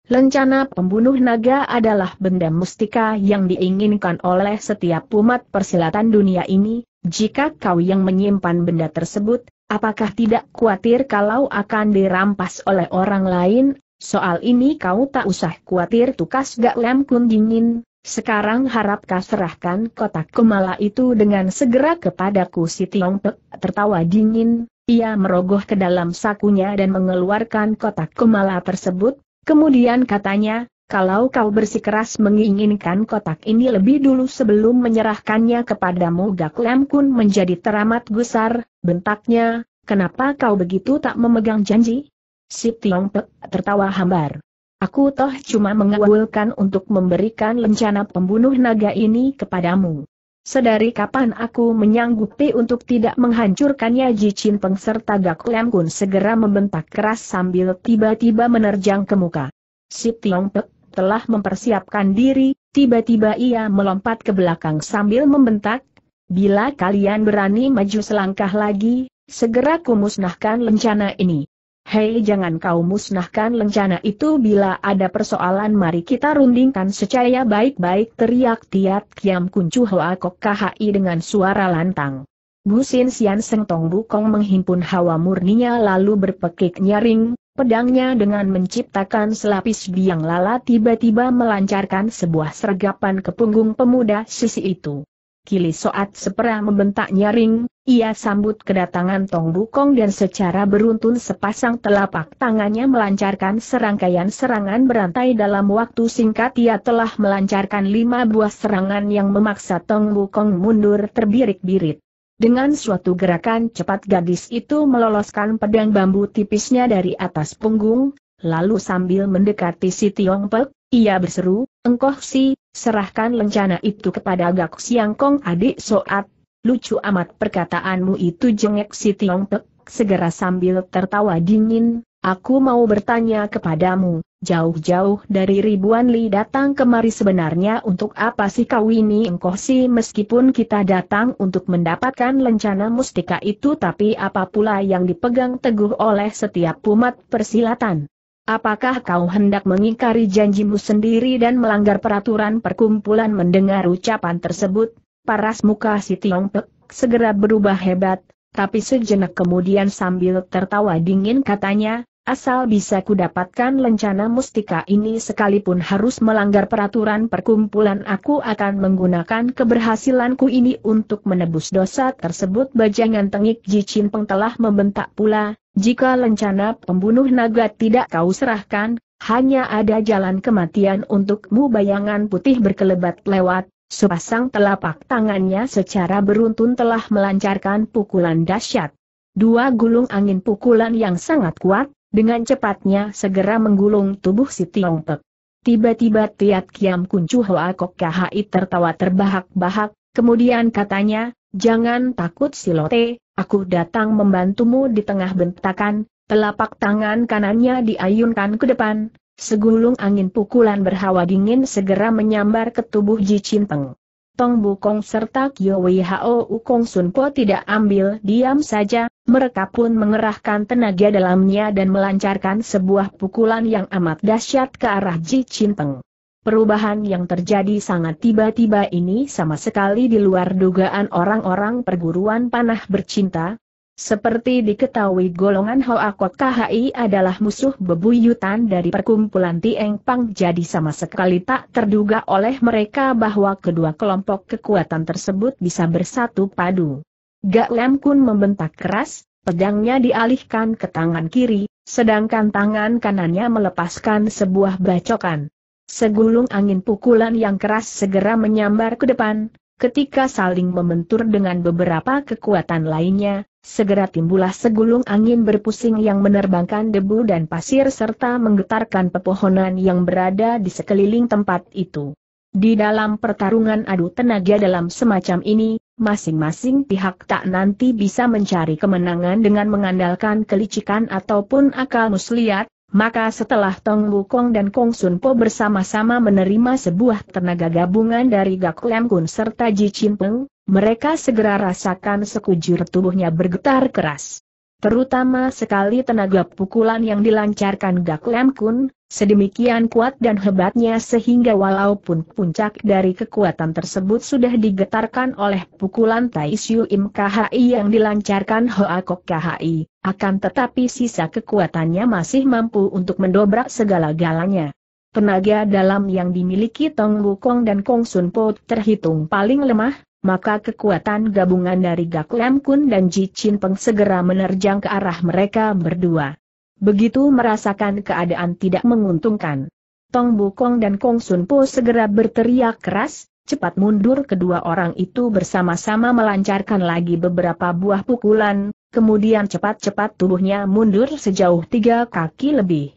Lencana pembunuh naga adalah benda mustika yang diinginkan oleh setiap umat persilatan dunia ini, jika kau yang menyimpan benda tersebut, apakah tidak khawatir kalau akan dirampas oleh orang lain? Soal ini kau tak usah khawatir tukas gak lem kun dingin, sekarang harap kau serahkan kotak kemala itu dengan segera kepadaku si Tiong Pek tertawa dingin, ia merogoh ke dalam sakunya dan mengeluarkan kotak kemala tersebut, Kemudian katanya, kalau kau bersikeras menginginkan kotak ini lebih dulu sebelum menyerahkannya kepadamu Gak Lem Kun menjadi teramat gusar, bentaknya, kenapa kau begitu tak memegang janji? Si Tiong Pek tertawa hambar. Aku toh cuma mengawalkan untuk memberikan lencana pembunuh naga ini kepadamu. Sedari kapan aku menyanggupi untuk tidak menghancurkannya Ji Chin Peng serta Gak Lem Kun segera membentak keras sambil tiba-tiba menerjang ke muka. Si Tiong Pek telah mempersiapkan diri, tiba-tiba ia melompat ke belakang sambil membentak, Bila kalian berani maju selangkah lagi, segera kumusnahkan lencana ini. Hei jangan kau musnahkan lencana itu bila ada persoalan mari kita rundingkan secara baik-baik teriak Tiat Kiam Kuncu Hoa Kok KHI dengan suara lantang. Bu Sin Sian Seng Tong Bukong menghimpun hawa murninya lalu berpekik nyaring, pedangnya dengan menciptakan selapis biang lala tiba-tiba melancarkan sebuah sergapan ke punggung pemuda sisi itu. Kili Soat Sepera membentak nyaring, ia sambut kedatangan Tong Bukong dan secara beruntun sepasang telapak tangannya melancarkan serangkaian serangan berantai dalam waktu singkat ia telah melancarkan lima buah serangan yang memaksa Tong Bukong mundur terbirik-birit. Dengan suatu gerakan cepat gadis itu meloloskan pedang bambu tipisnya dari atas punggung, lalu sambil mendekati si Tiong Pek, ia berseru, "Engkoh si, serahkan lencana itu kepada Gak Siang Kong adik soat. Lucu amat perkataanmu itu jengek si Tiong Pek, segera sambil tertawa dingin, aku mau bertanya kepadamu, jauh-jauh dari ribuan li datang kemari sebenarnya untuk apa sih kau ini engkau si meskipun kita datang untuk mendapatkan lencana mustika itu tapi apa pula yang dipegang teguh oleh setiap umat persilatan. Apakah kau hendak mengingkari janjimu sendiri dan melanggar peraturan perkumpulan mendengar ucapan tersebut? Paras muka si Tiong Pek segera berubah hebat, tapi sejenak kemudian sambil tertawa dingin katanya, asal bisa kudapatkan lencana mustika ini sekalipun harus melanggar peraturan perkumpulan aku akan menggunakan keberhasilanku ini untuk menebus dosa tersebut bajangan tengik Ji Chin Peng telah membentak pula, jika lencana pembunuh naga tidak kau serahkan, hanya ada jalan kematian untukmu bayangan putih berkelebat lewat, sepasang telapak tangannya secara beruntun telah melancarkan pukulan dahsyat. Dua gulung angin pukulan yang sangat kuat, dengan cepatnya segera menggulung tubuh si Tiong Pek. Tiba-tiba Tiat Kiam Kuncu Hoa Kok Kahai tertawa terbahak-bahak, kemudian katanya, jangan takut Si Lote. Aku datang membantumu di tengah bentakan, telapak tangan kanannya diayunkan ke depan, segulung angin pukulan berhawa dingin segera menyambar ke tubuh Ji Cinteng. Tong Bukong serta Kyo Wei Hao Ukong Sun Po tidak ambil diam saja, mereka pun mengerahkan tenaga dalamnya dan melancarkan sebuah pukulan yang amat dahsyat ke arah Ji Cinteng. Perubahan yang terjadi sangat tiba-tiba ini sama sekali di luar dugaan orang-orang perguruan panah bercinta. Seperti diketahui golongan Hoakot KHI adalah musuh bebuyutan dari perkumpulan Tieng Pang jadi sama sekali tak terduga oleh mereka bahwa kedua kelompok kekuatan tersebut bisa bersatu padu. Gak Lem Kun membentak keras, pedangnya dialihkan ke tangan kiri, sedangkan tangan kanannya melepaskan sebuah bacokan. Segulung angin pukulan yang keras segera menyambar ke depan, ketika saling membentur dengan beberapa kekuatan lainnya, segera timbullah segulung angin berpusing yang menerbangkan debu dan pasir serta menggetarkan pepohonan yang berada di sekeliling tempat itu. Di dalam pertarungan adu tenaga dalam semacam ini, masing-masing pihak tak nanti bisa mencari kemenangan dengan mengandalkan kelicikan ataupun akal muslihat, maka setelah Tong Wukong dan Kong Sun Po bersama-sama menerima sebuah tenaga gabungan dari Gak Lem Kun serta Ji Chin Peng, mereka segera rasakan sekujur tubuhnya bergetar keras. Terutama sekali tenaga pukulan yang dilancarkan Gak Lem Kun, Sedemikian kuat dan hebatnya sehingga walaupun puncak dari kekuatan tersebut sudah digetarkan oleh pukulan Taisyu Im KHI yang dilancarkan Kok KHI, akan tetapi sisa kekuatannya masih mampu untuk mendobrak segala-galanya. Tenaga dalam yang dimiliki Tong Wukong dan Kong Sun Po terhitung paling lemah, maka kekuatan gabungan dari Gak Lam Kun dan Ji Chin Peng segera menerjang ke arah mereka berdua begitu merasakan keadaan tidak menguntungkan. Tong Bukong dan Kong Sun Po segera berteriak keras, cepat mundur kedua orang itu bersama-sama melancarkan lagi beberapa buah pukulan, kemudian cepat-cepat tubuhnya mundur sejauh tiga kaki lebih.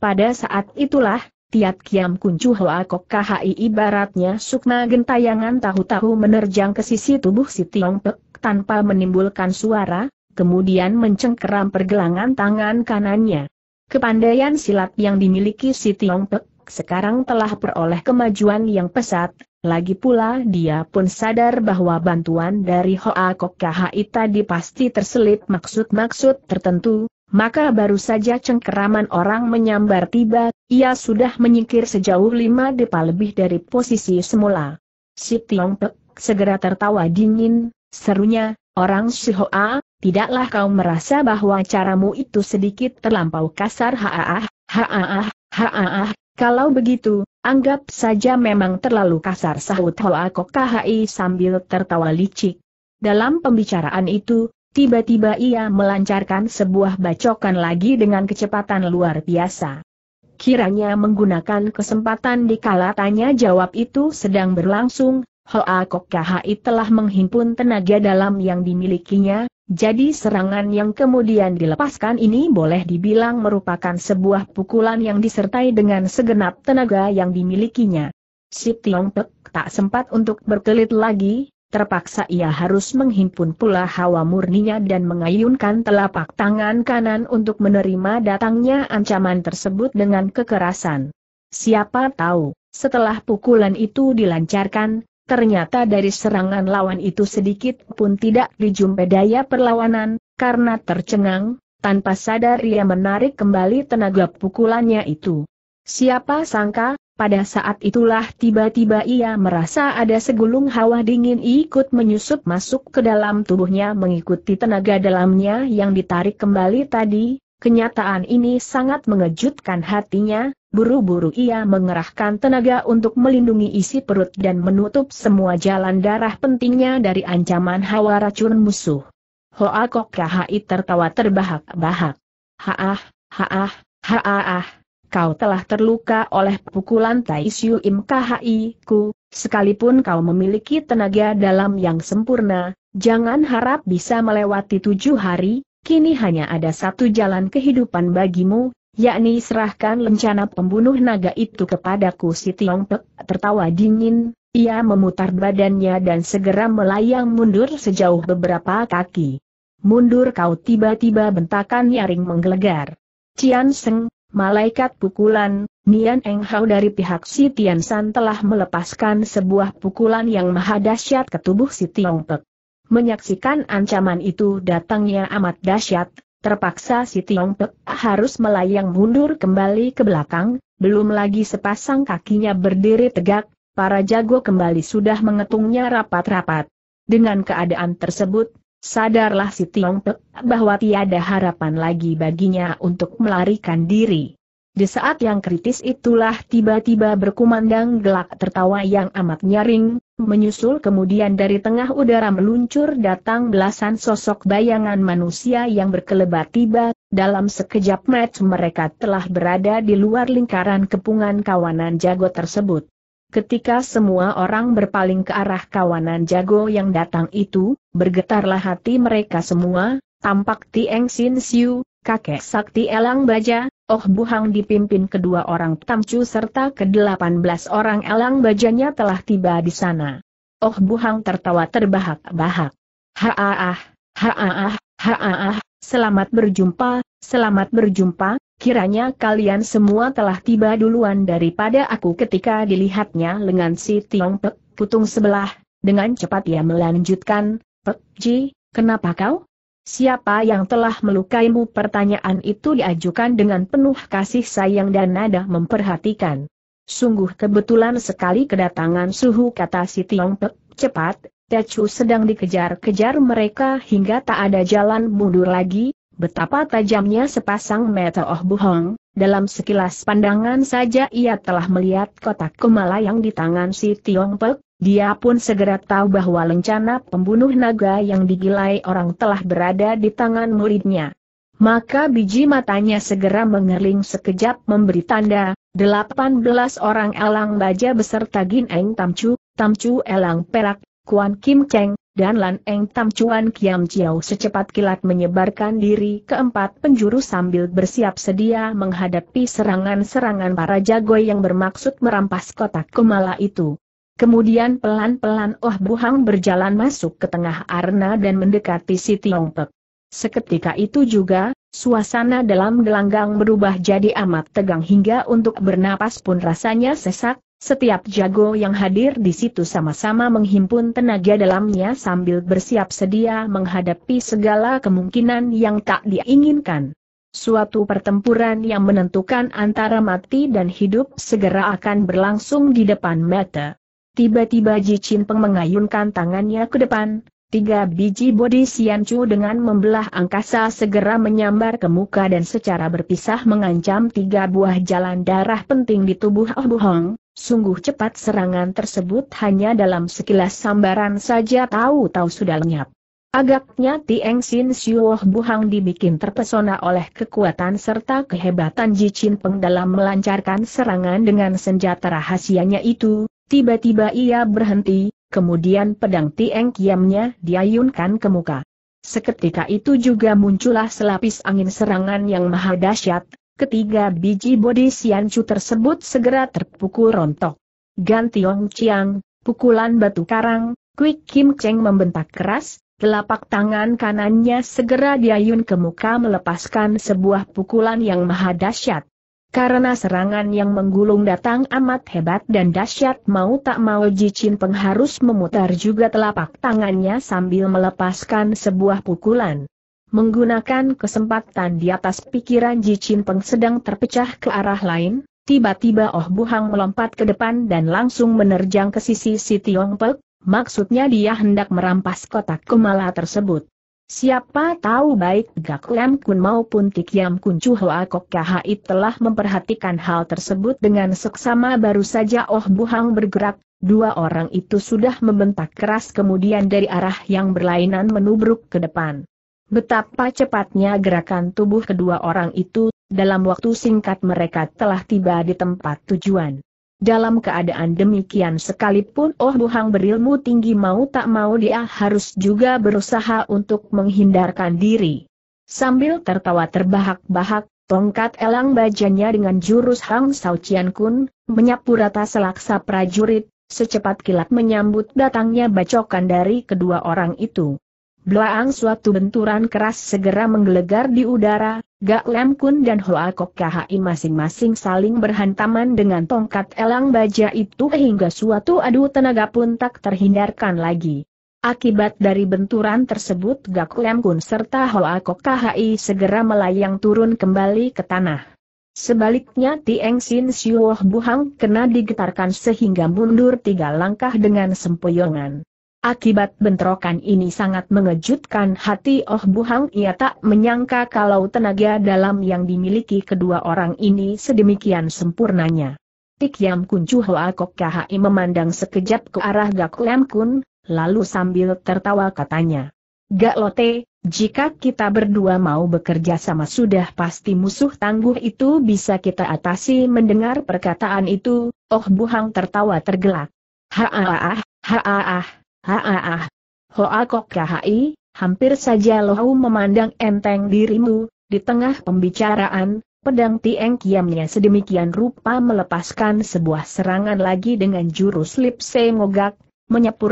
Pada saat itulah, Tiat Kiam Kuncu Hoa Kok KHI ibaratnya sukma gentayangan tahu-tahu menerjang ke sisi tubuh si Tiong Pek tanpa menimbulkan suara, kemudian mencengkeram pergelangan tangan kanannya. Kepandaian silat yang dimiliki si Tiong Pek sekarang telah peroleh kemajuan yang pesat, lagi pula dia pun sadar bahwa bantuan dari Hoa Kok Kahai tadi pasti terselip maksud-maksud tertentu, maka baru saja cengkeraman orang menyambar tiba, ia sudah menyingkir sejauh lima depa lebih dari posisi semula. Si Tiong Pek segera tertawa dingin, serunya, Orang Sihoa, tidaklah kau merasa bahwa caramu itu sedikit terlampau kasar haaah, haaah, haaah, kalau begitu, anggap saja memang terlalu kasar sahut Hoa Kok Khai sambil tertawa licik. Dalam pembicaraan itu, tiba-tiba ia melancarkan sebuah bacokan lagi dengan kecepatan luar biasa. Kiranya menggunakan kesempatan di kalatanya jawab itu sedang berlangsung, Hoa Kok Kahai telah menghimpun tenaga dalam yang dimilikinya, jadi serangan yang kemudian dilepaskan ini boleh dibilang merupakan sebuah pukulan yang disertai dengan segenap tenaga yang dimilikinya. Sip Tiong Pek tak sempat untuk berkelit lagi, terpaksa ia harus menghimpun pula hawa murninya dan mengayunkan telapak tangan kanan untuk menerima datangnya ancaman tersebut dengan kekerasan. Siapa tahu, setelah pukulan itu dilancarkan, Ternyata dari serangan lawan itu sedikit pun tidak dijumpai daya perlawanan, karena tercengang, tanpa sadar ia menarik kembali tenaga pukulannya itu. Siapa sangka, pada saat itulah tiba-tiba ia merasa ada segulung hawa dingin ikut menyusup masuk ke dalam tubuhnya mengikuti tenaga dalamnya yang ditarik kembali tadi, kenyataan ini sangat mengejutkan hatinya, Buru-buru ia mengerahkan tenaga untuk melindungi isi perut dan menutup semua jalan darah pentingnya dari ancaman hawa racun musuh. Hoa Kok Kahai tertawa terbahak-bahak. Haah, haah, haah, kau telah terluka oleh pukulan Tai Siu Im Kahai ku, sekalipun kau memiliki tenaga dalam yang sempurna, jangan harap bisa melewati tujuh hari, kini hanya ada satu jalan kehidupan bagimu, yakni serahkan lencana pembunuh naga itu kepadaku si Tiong Pek, tertawa dingin, ia memutar badannya dan segera melayang mundur sejauh beberapa kaki. Mundur kau tiba-tiba bentakan nyaring menggelegar. Cian Seng, malaikat pukulan, Nian Eng Hao dari pihak si Tian San telah melepaskan sebuah pukulan yang maha dahsyat ke tubuh si Tiong Pek. Menyaksikan ancaman itu datangnya amat dahsyat, Terpaksa si Tiong Pek harus melayang mundur kembali ke belakang, belum lagi sepasang kakinya berdiri tegak, para jago kembali sudah mengetungnya rapat-rapat. Dengan keadaan tersebut, sadarlah si Tiong Pek bahwa tiada harapan lagi baginya untuk melarikan diri. Di saat yang kritis itulah tiba-tiba berkumandang gelak tertawa yang amat nyaring, Menyusul kemudian dari tengah udara meluncur datang belasan sosok bayangan manusia yang berkelebat tiba, dalam sekejap match mereka telah berada di luar lingkaran kepungan kawanan jago tersebut. Ketika semua orang berpaling ke arah kawanan jago yang datang itu, bergetarlah hati mereka semua, tampak Tieng Sin Siu, kakek sakti Elang Baja, Oh Buhang dipimpin kedua orang Tamcu serta ke belas orang elang bajanya telah tiba di sana. Oh Buhang tertawa terbahak-bahak. Haaah, haaah, haaah, selamat berjumpa, selamat berjumpa, kiranya kalian semua telah tiba duluan daripada aku ketika dilihatnya lengan si Tiong Pek, putung sebelah, dengan cepat ia melanjutkan, Pek Ji, kenapa kau? Siapa yang telah melukaimu? Pertanyaan itu diajukan dengan penuh kasih sayang dan nada memperhatikan. Sungguh kebetulan sekali kedatangan suhu kata si Tiong Pek, cepat, Tecu sedang dikejar-kejar mereka hingga tak ada jalan mundur lagi, betapa tajamnya sepasang mata Oh Buhong, dalam sekilas pandangan saja ia telah melihat kotak kemala yang di tangan si Tiong Pek, dia pun segera tahu bahwa lencana pembunuh naga yang digilai orang telah berada di tangan muridnya. Maka biji matanya segera mengerling sekejap memberi tanda, 18 orang elang baja beserta Gin Eng Tamcu, Tamcu Elang Perak, Kuan Kim Cheng, dan Lan Eng Tamcuan Kiam Chiao secepat kilat menyebarkan diri ke empat penjuru sambil bersiap sedia menghadapi serangan-serangan para jago yang bermaksud merampas kotak kumala itu. Kemudian pelan-pelan Oh Buhang berjalan masuk ke tengah arena dan mendekati si Pek. Seketika itu juga, suasana dalam gelanggang berubah jadi amat tegang hingga untuk bernapas pun rasanya sesak, setiap jago yang hadir di situ sama-sama menghimpun tenaga dalamnya sambil bersiap sedia menghadapi segala kemungkinan yang tak diinginkan. Suatu pertempuran yang menentukan antara mati dan hidup segera akan berlangsung di depan mata. Tiba-tiba Ji Peng mengayunkan tangannya ke depan, tiga biji bodi Siancu dengan membelah angkasa segera menyambar ke muka dan secara berpisah mengancam tiga buah jalan darah penting di tubuh Oh Hong. Sungguh cepat serangan tersebut hanya dalam sekilas sambaran saja tahu-tahu sudah lenyap. Agaknya Tieng Sin Siuoh Buhang dibikin terpesona oleh kekuatan serta kehebatan Ji Peng dalam melancarkan serangan dengan senjata rahasianya itu, Tiba-tiba ia berhenti, kemudian pedang Tieng Kiamnya diayunkan ke muka. Seketika itu juga muncullah selapis angin serangan yang maha dahsyat, ketiga biji bodi Siancu tersebut segera terpukul rontok. Gantiong Chiang, pukulan batu karang, Quick Kim Cheng membentak keras, telapak tangan kanannya segera diayun ke muka melepaskan sebuah pukulan yang maha dahsyat. Karena serangan yang menggulung datang amat hebat dan dahsyat mau tak mau Jicin Peng harus memutar juga telapak tangannya sambil melepaskan sebuah pukulan. Menggunakan kesempatan di atas pikiran Jicin Peng sedang terpecah ke arah lain, tiba-tiba Oh Buhang melompat ke depan dan langsung menerjang ke sisi si Tiong Pek, maksudnya dia hendak merampas kotak kemala tersebut. Siapa tahu baik Gak Lam Kun maupun Tikiam Kun Chu Hoa Kok Kahai telah memperhatikan hal tersebut dengan seksama baru saja Oh Buhang bergerak, dua orang itu sudah membentak keras kemudian dari arah yang berlainan menubruk ke depan. Betapa cepatnya gerakan tubuh kedua orang itu, dalam waktu singkat mereka telah tiba di tempat tujuan. Dalam keadaan demikian sekalipun Oh Buhang berilmu tinggi mau tak mau dia harus juga berusaha untuk menghindarkan diri. Sambil tertawa terbahak-bahak, tongkat elang bajanya dengan jurus Hang Sao Chian Kun, menyapu rata selaksa prajurit, secepat kilat menyambut datangnya bacokan dari kedua orang itu. Belaang suatu benturan keras segera menggelegar di udara, Gak Lem Kun dan Hoa Kok Khai masing-masing saling berhantaman dengan tongkat elang baja itu hingga suatu adu tenaga pun tak terhindarkan lagi. Akibat dari benturan tersebut Gak Lem Kun serta Hoa Kok Khai segera melayang turun kembali ke tanah. Sebaliknya Tieng Sin Siuoh Buhang kena digetarkan sehingga mundur tiga langkah dengan sempoyongan. Akibat bentrokan ini sangat mengejutkan hati Oh Buhang ia tak menyangka kalau tenaga dalam yang dimiliki kedua orang ini sedemikian sempurnanya. Tik Yam Kun Chu Hoa Kok Kahai memandang sekejap ke arah Gak Lam Kun, lalu sambil tertawa katanya. Gak Lote, jika kita berdua mau bekerja sama sudah pasti musuh tangguh itu bisa kita atasi mendengar perkataan itu, Oh Buhang tertawa tergelak. Haaah, haaah, Haaah. Hoa kok kahai, hampir saja lohu memandang enteng dirimu, di tengah pembicaraan, pedang tieng kiamnya sedemikian rupa melepaskan sebuah serangan lagi dengan jurus lipse ngogak,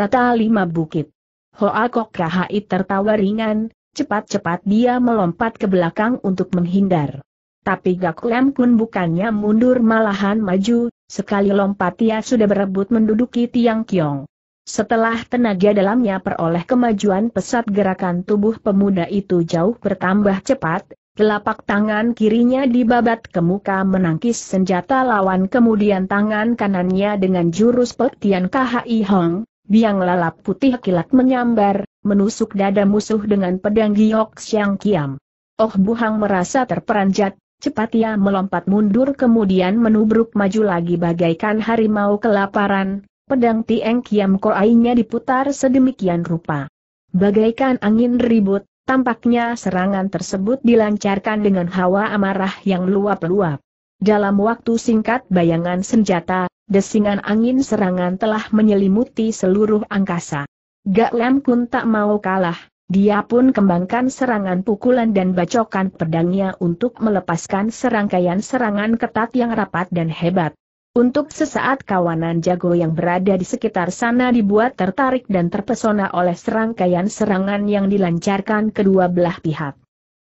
rata lima bukit. Hoa kok kahai tertawa ringan, cepat-cepat dia melompat ke belakang untuk menghindar. Tapi Gak Lem Kun bukannya mundur malahan maju, sekali lompat ia sudah berebut menduduki tiang kiong. Setelah tenaga dalamnya peroleh kemajuan pesat gerakan tubuh pemuda itu jauh bertambah cepat, telapak tangan kirinya dibabat ke muka menangkis senjata lawan kemudian tangan kanannya dengan jurus petian KHI Hong, biang lalap putih kilat menyambar, menusuk dada musuh dengan pedang giok siang kiam. Oh Buhang merasa terperanjat, Cepat ia melompat mundur kemudian menubruk maju lagi bagaikan harimau kelaparan, Pedang Tieng Kiam Koainya diputar sedemikian rupa. Bagaikan angin ribut, tampaknya serangan tersebut dilancarkan dengan hawa amarah yang luap-luap. Dalam waktu singkat bayangan senjata, desingan angin serangan telah menyelimuti seluruh angkasa. Gak Lam Kun tak mau kalah, dia pun kembangkan serangan pukulan dan bacokan pedangnya untuk melepaskan serangkaian serangan ketat yang rapat dan hebat. Untuk sesaat kawanan jago yang berada di sekitar sana dibuat tertarik dan terpesona oleh serangkaian serangan yang dilancarkan kedua belah pihak.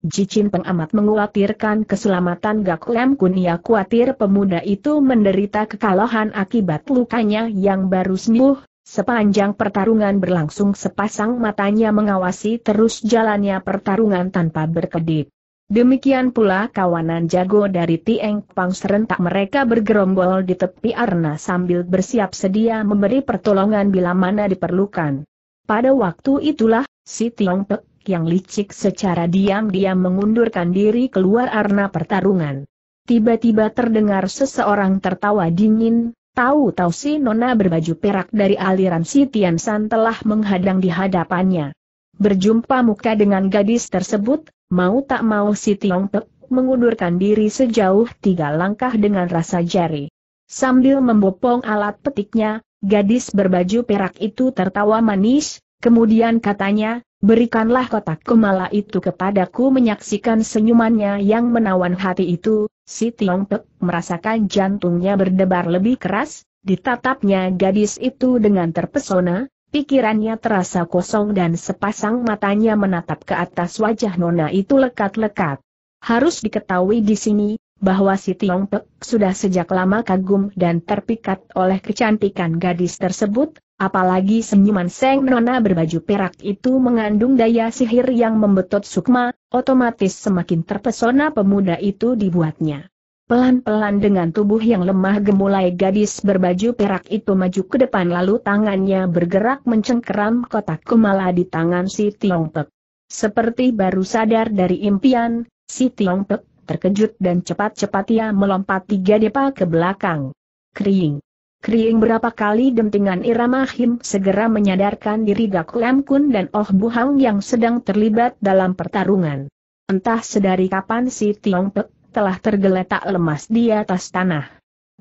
Jicin pengamat menguatirkan keselamatan Gak Lem Kun ia khawatir pemuda itu menderita kekalahan akibat lukanya yang baru sembuh, sepanjang pertarungan berlangsung sepasang matanya mengawasi terus jalannya pertarungan tanpa berkedip. Demikian pula kawanan jago dari Tieng Pang serentak mereka bergerombol di tepi arena sambil bersiap sedia memberi pertolongan bila mana diperlukan. Pada waktu itulah, si Tiong Pek yang licik secara diam-diam mengundurkan diri keluar arena pertarungan. Tiba-tiba terdengar seseorang tertawa dingin, tahu-tahu si Nona berbaju perak dari aliran si Tian San telah menghadang di hadapannya. Berjumpa muka dengan gadis tersebut, Mau tak mau si Tiong Pek mengundurkan diri sejauh tiga langkah dengan rasa jari. Sambil membopong alat petiknya, gadis berbaju perak itu tertawa manis, kemudian katanya, berikanlah kotak kemala itu kepadaku menyaksikan senyumannya yang menawan hati itu, si Tiong Pek merasakan jantungnya berdebar lebih keras, ditatapnya gadis itu dengan terpesona, Pikirannya terasa kosong dan sepasang matanya menatap ke atas wajah Nona itu lekat-lekat. Harus diketahui di sini, bahwa si Tiong Pek sudah sejak lama kagum dan terpikat oleh kecantikan gadis tersebut, apalagi senyuman Seng Nona berbaju perak itu mengandung daya sihir yang membetot sukma, otomatis semakin terpesona pemuda itu dibuatnya. Pelan-pelan dengan tubuh yang lemah gemulai gadis berbaju perak itu maju ke depan lalu tangannya bergerak mencengkeram kotak kumala di tangan si Tiong Pek. Seperti baru sadar dari impian, si Tiong Pek terkejut dan cepat-cepat ia melompat tiga depa ke belakang. Kering. Kering berapa kali dentingan irama Him segera menyadarkan diri Gak Lam Kun dan Oh Buhang yang sedang terlibat dalam pertarungan. Entah sedari kapan si Tiong Pek telah tergeletak lemas di atas tanah.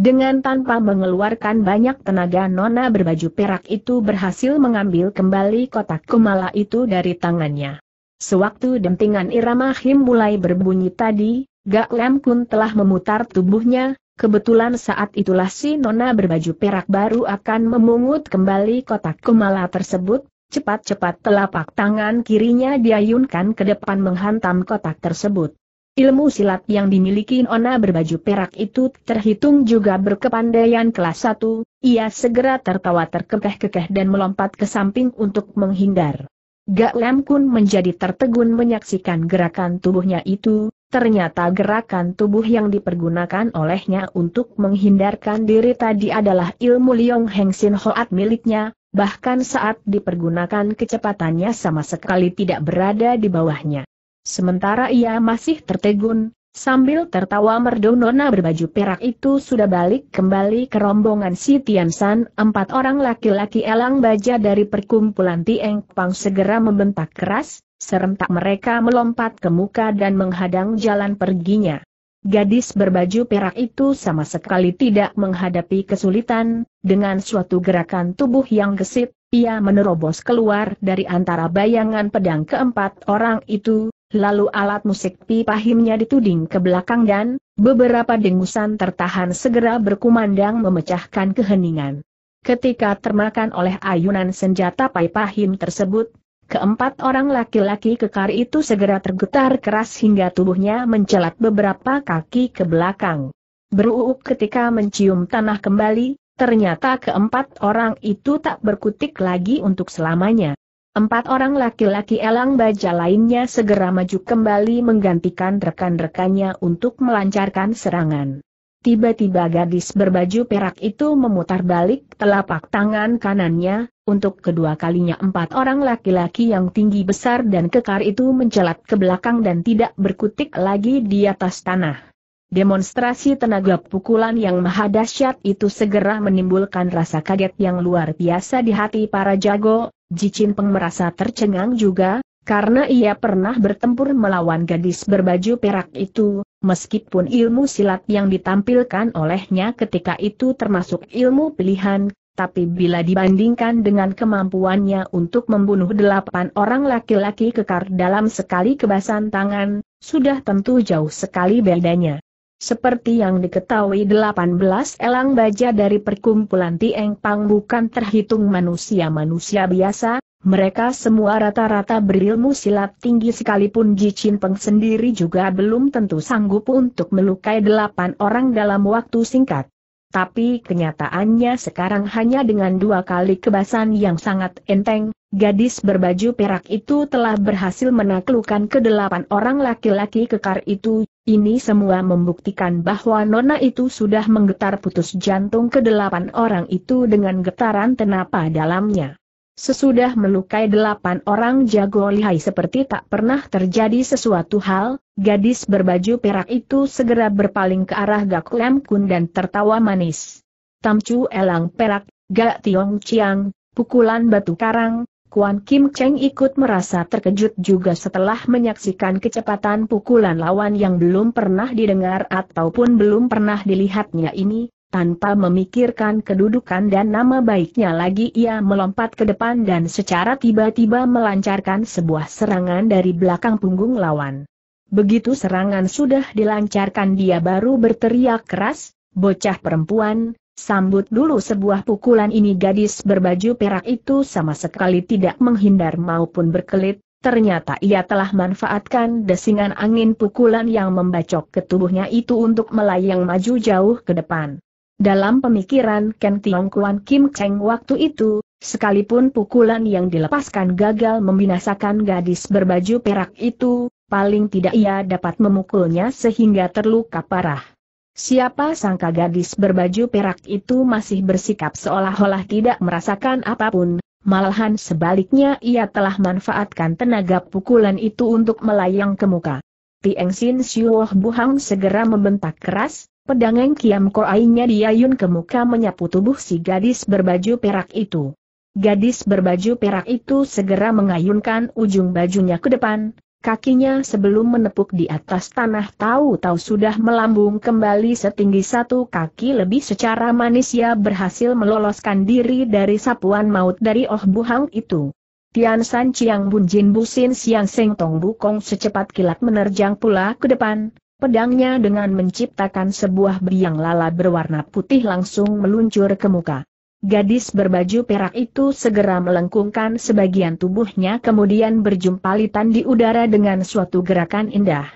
Dengan tanpa mengeluarkan banyak tenaga nona berbaju perak itu berhasil mengambil kembali kotak kumala itu dari tangannya. Sewaktu dentingan irama him mulai berbunyi tadi, Gak Lem Kun telah memutar tubuhnya, kebetulan saat itulah si nona berbaju perak baru akan memungut kembali kotak kumala tersebut, cepat-cepat telapak tangan kirinya diayunkan ke depan menghantam kotak tersebut. Ilmu silat yang dimiliki Nona berbaju perak itu terhitung juga berkepandaian kelas 1, ia segera tertawa terkekeh-kekeh dan melompat ke samping untuk menghindar. Gak Lam Kun menjadi tertegun menyaksikan gerakan tubuhnya itu, ternyata gerakan tubuh yang dipergunakan olehnya untuk menghindarkan diri tadi adalah ilmu Liong Heng Sin Hoat miliknya, bahkan saat dipergunakan kecepatannya sama sekali tidak berada di bawahnya. Sementara ia masih tertegun, sambil tertawa merdu nona berbaju perak itu sudah balik kembali ke rombongan si Tiansan. Empat orang laki-laki elang baja dari perkumpulan Tieng Pang segera membentak keras, serentak mereka melompat ke muka dan menghadang jalan perginya. Gadis berbaju perak itu sama sekali tidak menghadapi kesulitan, dengan suatu gerakan tubuh yang gesit, ia menerobos keluar dari antara bayangan pedang keempat orang itu, Lalu alat musik pipahimnya dituding ke belakang dan, beberapa dengusan tertahan segera berkumandang memecahkan keheningan. Ketika termakan oleh ayunan senjata pipa tersebut, keempat orang laki-laki kekar itu segera tergetar keras hingga tubuhnya mencelat beberapa kaki ke belakang. Beruuk ketika mencium tanah kembali, ternyata keempat orang itu tak berkutik lagi untuk selamanya. Empat orang laki-laki elang baja lainnya segera maju kembali menggantikan rekan-rekannya untuk melancarkan serangan. Tiba-tiba gadis berbaju perak itu memutar balik telapak tangan kanannya, untuk kedua kalinya empat orang laki-laki yang tinggi besar dan kekar itu mencelat ke belakang dan tidak berkutik lagi di atas tanah. Demonstrasi tenaga pukulan yang maha dahsyat itu segera menimbulkan rasa kaget yang luar biasa di hati para jago, Jicin Peng merasa tercengang juga, karena ia pernah bertempur melawan gadis berbaju perak itu, meskipun ilmu silat yang ditampilkan olehnya ketika itu termasuk ilmu pilihan, tapi bila dibandingkan dengan kemampuannya untuk membunuh delapan orang laki-laki kekar dalam sekali kebasan tangan, sudah tentu jauh sekali bedanya. Seperti yang diketahui 18 elang baja dari perkumpulan Tieng Pang bukan terhitung manusia-manusia biasa, mereka semua rata-rata berilmu silat tinggi sekalipun Ji Chin Peng sendiri juga belum tentu sanggup untuk melukai delapan orang dalam waktu singkat. Tapi kenyataannya sekarang hanya dengan dua kali kebasan yang sangat enteng, gadis berbaju perak itu telah berhasil menaklukkan kedelapan orang laki-laki kekar itu, ini semua membuktikan bahwa Nona itu sudah menggetar putus jantung kedelapan orang itu dengan getaran tenapa dalamnya. Sesudah melukai delapan orang jago lihai seperti tak pernah terjadi sesuatu hal, gadis berbaju perak itu segera berpaling ke arah Gak Lem Kun dan tertawa manis. Tamcu elang perak, Gak Tiong Chiang, pukulan batu karang, Kuan Kim Cheng ikut merasa terkejut juga setelah menyaksikan kecepatan pukulan lawan yang belum pernah didengar ataupun belum pernah dilihatnya ini, tanpa memikirkan kedudukan dan nama baiknya lagi ia melompat ke depan dan secara tiba-tiba melancarkan sebuah serangan dari belakang punggung lawan. Begitu serangan sudah dilancarkan dia baru berteriak keras, bocah perempuan, Sambut dulu sebuah pukulan ini gadis berbaju perak itu sama sekali tidak menghindar maupun berkelit, ternyata ia telah manfaatkan desingan angin pukulan yang membacok ke tubuhnya itu untuk melayang maju jauh ke depan. Dalam pemikiran Ken Tiong Kuan Kim Cheng waktu itu, sekalipun pukulan yang dilepaskan gagal membinasakan gadis berbaju perak itu, paling tidak ia dapat memukulnya sehingga terluka parah. Siapa sangka gadis berbaju perak itu masih bersikap seolah-olah tidak merasakan apapun, malahan sebaliknya ia telah manfaatkan tenaga pukulan itu untuk melayang ke muka. Tieng Sin Siuoh Buhang segera membentak keras, Pedang kiam koainya diayun ke muka menyapu tubuh si gadis berbaju perak itu. Gadis berbaju perak itu segera mengayunkan ujung bajunya ke depan, kakinya sebelum menepuk di atas tanah tahu-tahu sudah melambung kembali setinggi satu kaki lebih secara manis ia berhasil meloloskan diri dari sapuan maut dari Oh Buhang itu. Tian San Chiang Bun Jin Bu Sin, Siang Seng Tong Bu Kong secepat kilat menerjang pula ke depan, Pedangnya dengan menciptakan sebuah biang lala berwarna putih langsung meluncur ke muka. Gadis berbaju perak itu segera melengkungkan sebagian tubuhnya kemudian berjumpalitan di udara dengan suatu gerakan indah.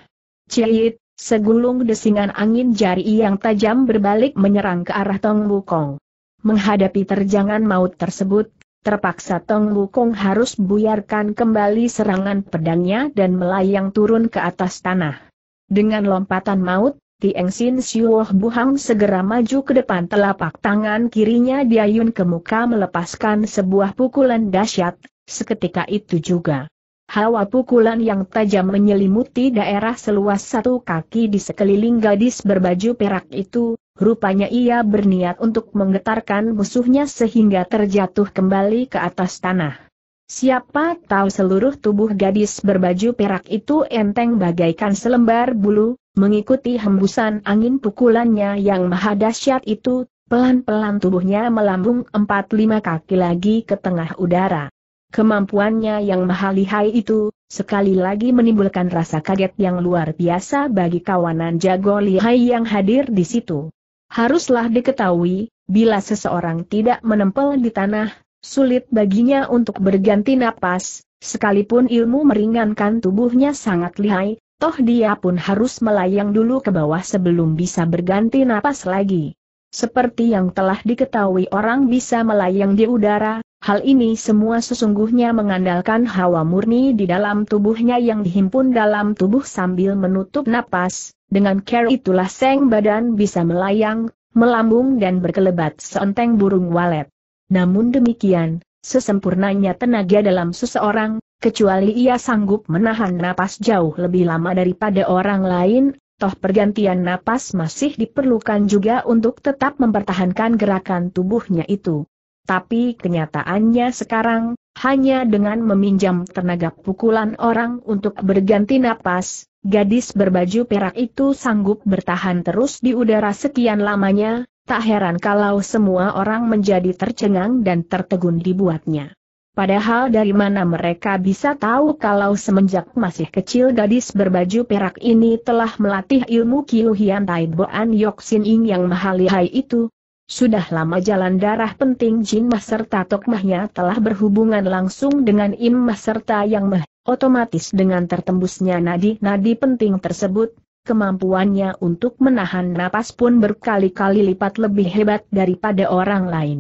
Ciyit, segulung desingan angin jari yang tajam berbalik menyerang ke arah Tong Wukong. Menghadapi terjangan maut tersebut, Terpaksa Tong Wukong harus buyarkan kembali serangan pedangnya dan melayang turun ke atas tanah. Dengan lompatan maut, Tieng Sin Siuoh Buhang segera maju ke depan telapak tangan kirinya diayun ke muka melepaskan sebuah pukulan dahsyat, seketika itu juga. Hawa pukulan yang tajam menyelimuti daerah seluas satu kaki di sekeliling gadis berbaju perak itu, rupanya ia berniat untuk menggetarkan musuhnya sehingga terjatuh kembali ke atas tanah. Siapa tahu seluruh tubuh gadis berbaju perak itu enteng bagaikan selembar bulu, mengikuti hembusan angin pukulannya yang maha dahsyat itu, pelan-pelan tubuhnya melambung empat lima kaki lagi ke tengah udara. Kemampuannya yang maha lihai itu, sekali lagi menimbulkan rasa kaget yang luar biasa bagi kawanan jago lihai yang hadir di situ. Haruslah diketahui, bila seseorang tidak menempel di tanah, Sulit baginya untuk berganti napas, sekalipun ilmu meringankan tubuhnya sangat lihai, toh dia pun harus melayang dulu ke bawah sebelum bisa berganti napas lagi. Seperti yang telah diketahui orang bisa melayang di udara, hal ini semua sesungguhnya mengandalkan hawa murni di dalam tubuhnya yang dihimpun dalam tubuh sambil menutup napas, dengan care itulah seng badan bisa melayang, melambung dan berkelebat seenteng burung walet. Namun demikian, sesempurnanya tenaga dalam seseorang, kecuali ia sanggup menahan napas jauh lebih lama daripada orang lain, toh pergantian napas masih diperlukan juga untuk tetap mempertahankan gerakan tubuhnya itu. Tapi kenyataannya sekarang, hanya dengan meminjam tenaga pukulan orang untuk berganti napas, gadis berbaju perak itu sanggup bertahan terus di udara sekian lamanya, Tak heran kalau semua orang menjadi tercengang dan tertegun dibuatnya. Padahal dari mana mereka bisa tahu kalau semenjak masih kecil gadis berbaju perak ini telah melatih ilmu Kiluhian Taiboan Yoksin Ing yang mahalihai itu? Sudah lama jalan darah penting Jin Mah serta Tokmahnya telah berhubungan langsung dengan Im Mah serta Yang Mah, otomatis dengan tertembusnya nadi-nadi penting tersebut, kemampuannya untuk menahan napas pun berkali-kali lipat lebih hebat daripada orang lain.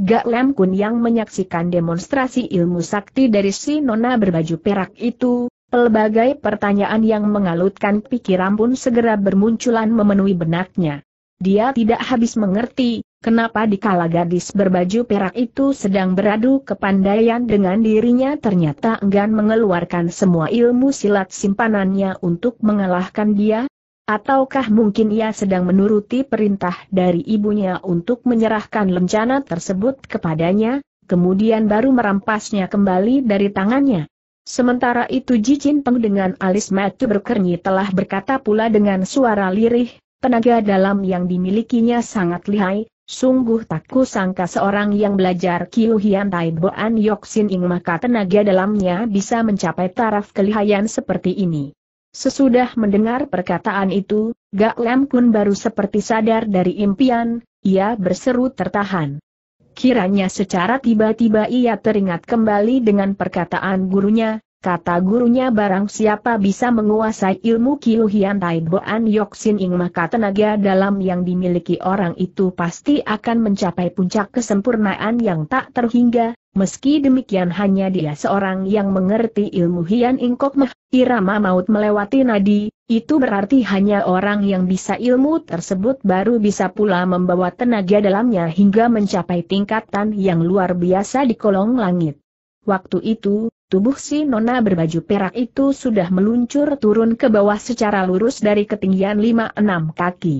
Gak Lem Kun yang menyaksikan demonstrasi ilmu sakti dari si nona berbaju perak itu, pelbagai pertanyaan yang mengalutkan pikiran pun segera bermunculan memenuhi benaknya. Dia tidak habis mengerti, Kenapa dikala gadis berbaju perak itu sedang beradu kepandaian dengan dirinya ternyata enggan mengeluarkan semua ilmu silat simpanannya untuk mengalahkan dia? Ataukah mungkin ia sedang menuruti perintah dari ibunya untuk menyerahkan lencana tersebut kepadanya, kemudian baru merampasnya kembali dari tangannya? Sementara itu Jicin Peng dengan alis matu berkernyi telah berkata pula dengan suara lirih, Tenaga dalam yang dimilikinya sangat lihai, Sungguh tak kusangka seorang yang belajar Kiu Hian Tai Boan sin Ing maka tenaga dalamnya bisa mencapai taraf kelihayan seperti ini. Sesudah mendengar perkataan itu, Gak Lam Kun baru seperti sadar dari impian, ia berseru tertahan. Kiranya secara tiba-tiba ia teringat kembali dengan perkataan gurunya, Kata gurunya barang siapa bisa menguasai ilmu Hian Tai Boan yoxin Ing maka tenaga dalam yang dimiliki orang itu pasti akan mencapai puncak kesempurnaan yang tak terhingga, meski demikian hanya dia seorang yang mengerti ilmu Hian Ing Kok Meh, irama maut melewati nadi, itu berarti hanya orang yang bisa ilmu tersebut baru bisa pula membawa tenaga dalamnya hingga mencapai tingkatan yang luar biasa di kolong langit. Waktu itu, tubuh si nona berbaju perak itu sudah meluncur turun ke bawah secara lurus dari ketinggian 5-6 kaki.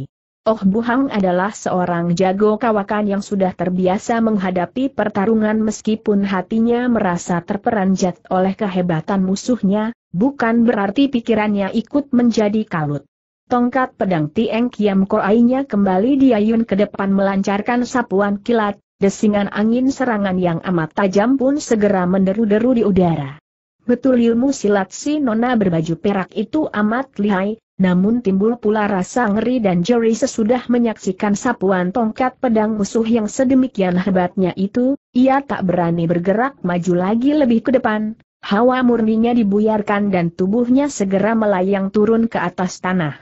Oh Buhang adalah seorang jago kawakan yang sudah terbiasa menghadapi pertarungan meskipun hatinya merasa terperanjat oleh kehebatan musuhnya, bukan berarti pikirannya ikut menjadi kalut. Tongkat pedang Tieng Kiam Koainya kembali diayun ke depan melancarkan sapuan kilat, desingan angin serangan yang amat tajam pun segera menderu-deru di udara. Betul ilmu silat si nona berbaju perak itu amat lihai, namun timbul pula rasa ngeri dan jeri sesudah menyaksikan sapuan tongkat pedang musuh yang sedemikian hebatnya itu, ia tak berani bergerak maju lagi lebih ke depan, Hawa murninya dibuyarkan dan tubuhnya segera melayang turun ke atas tanah.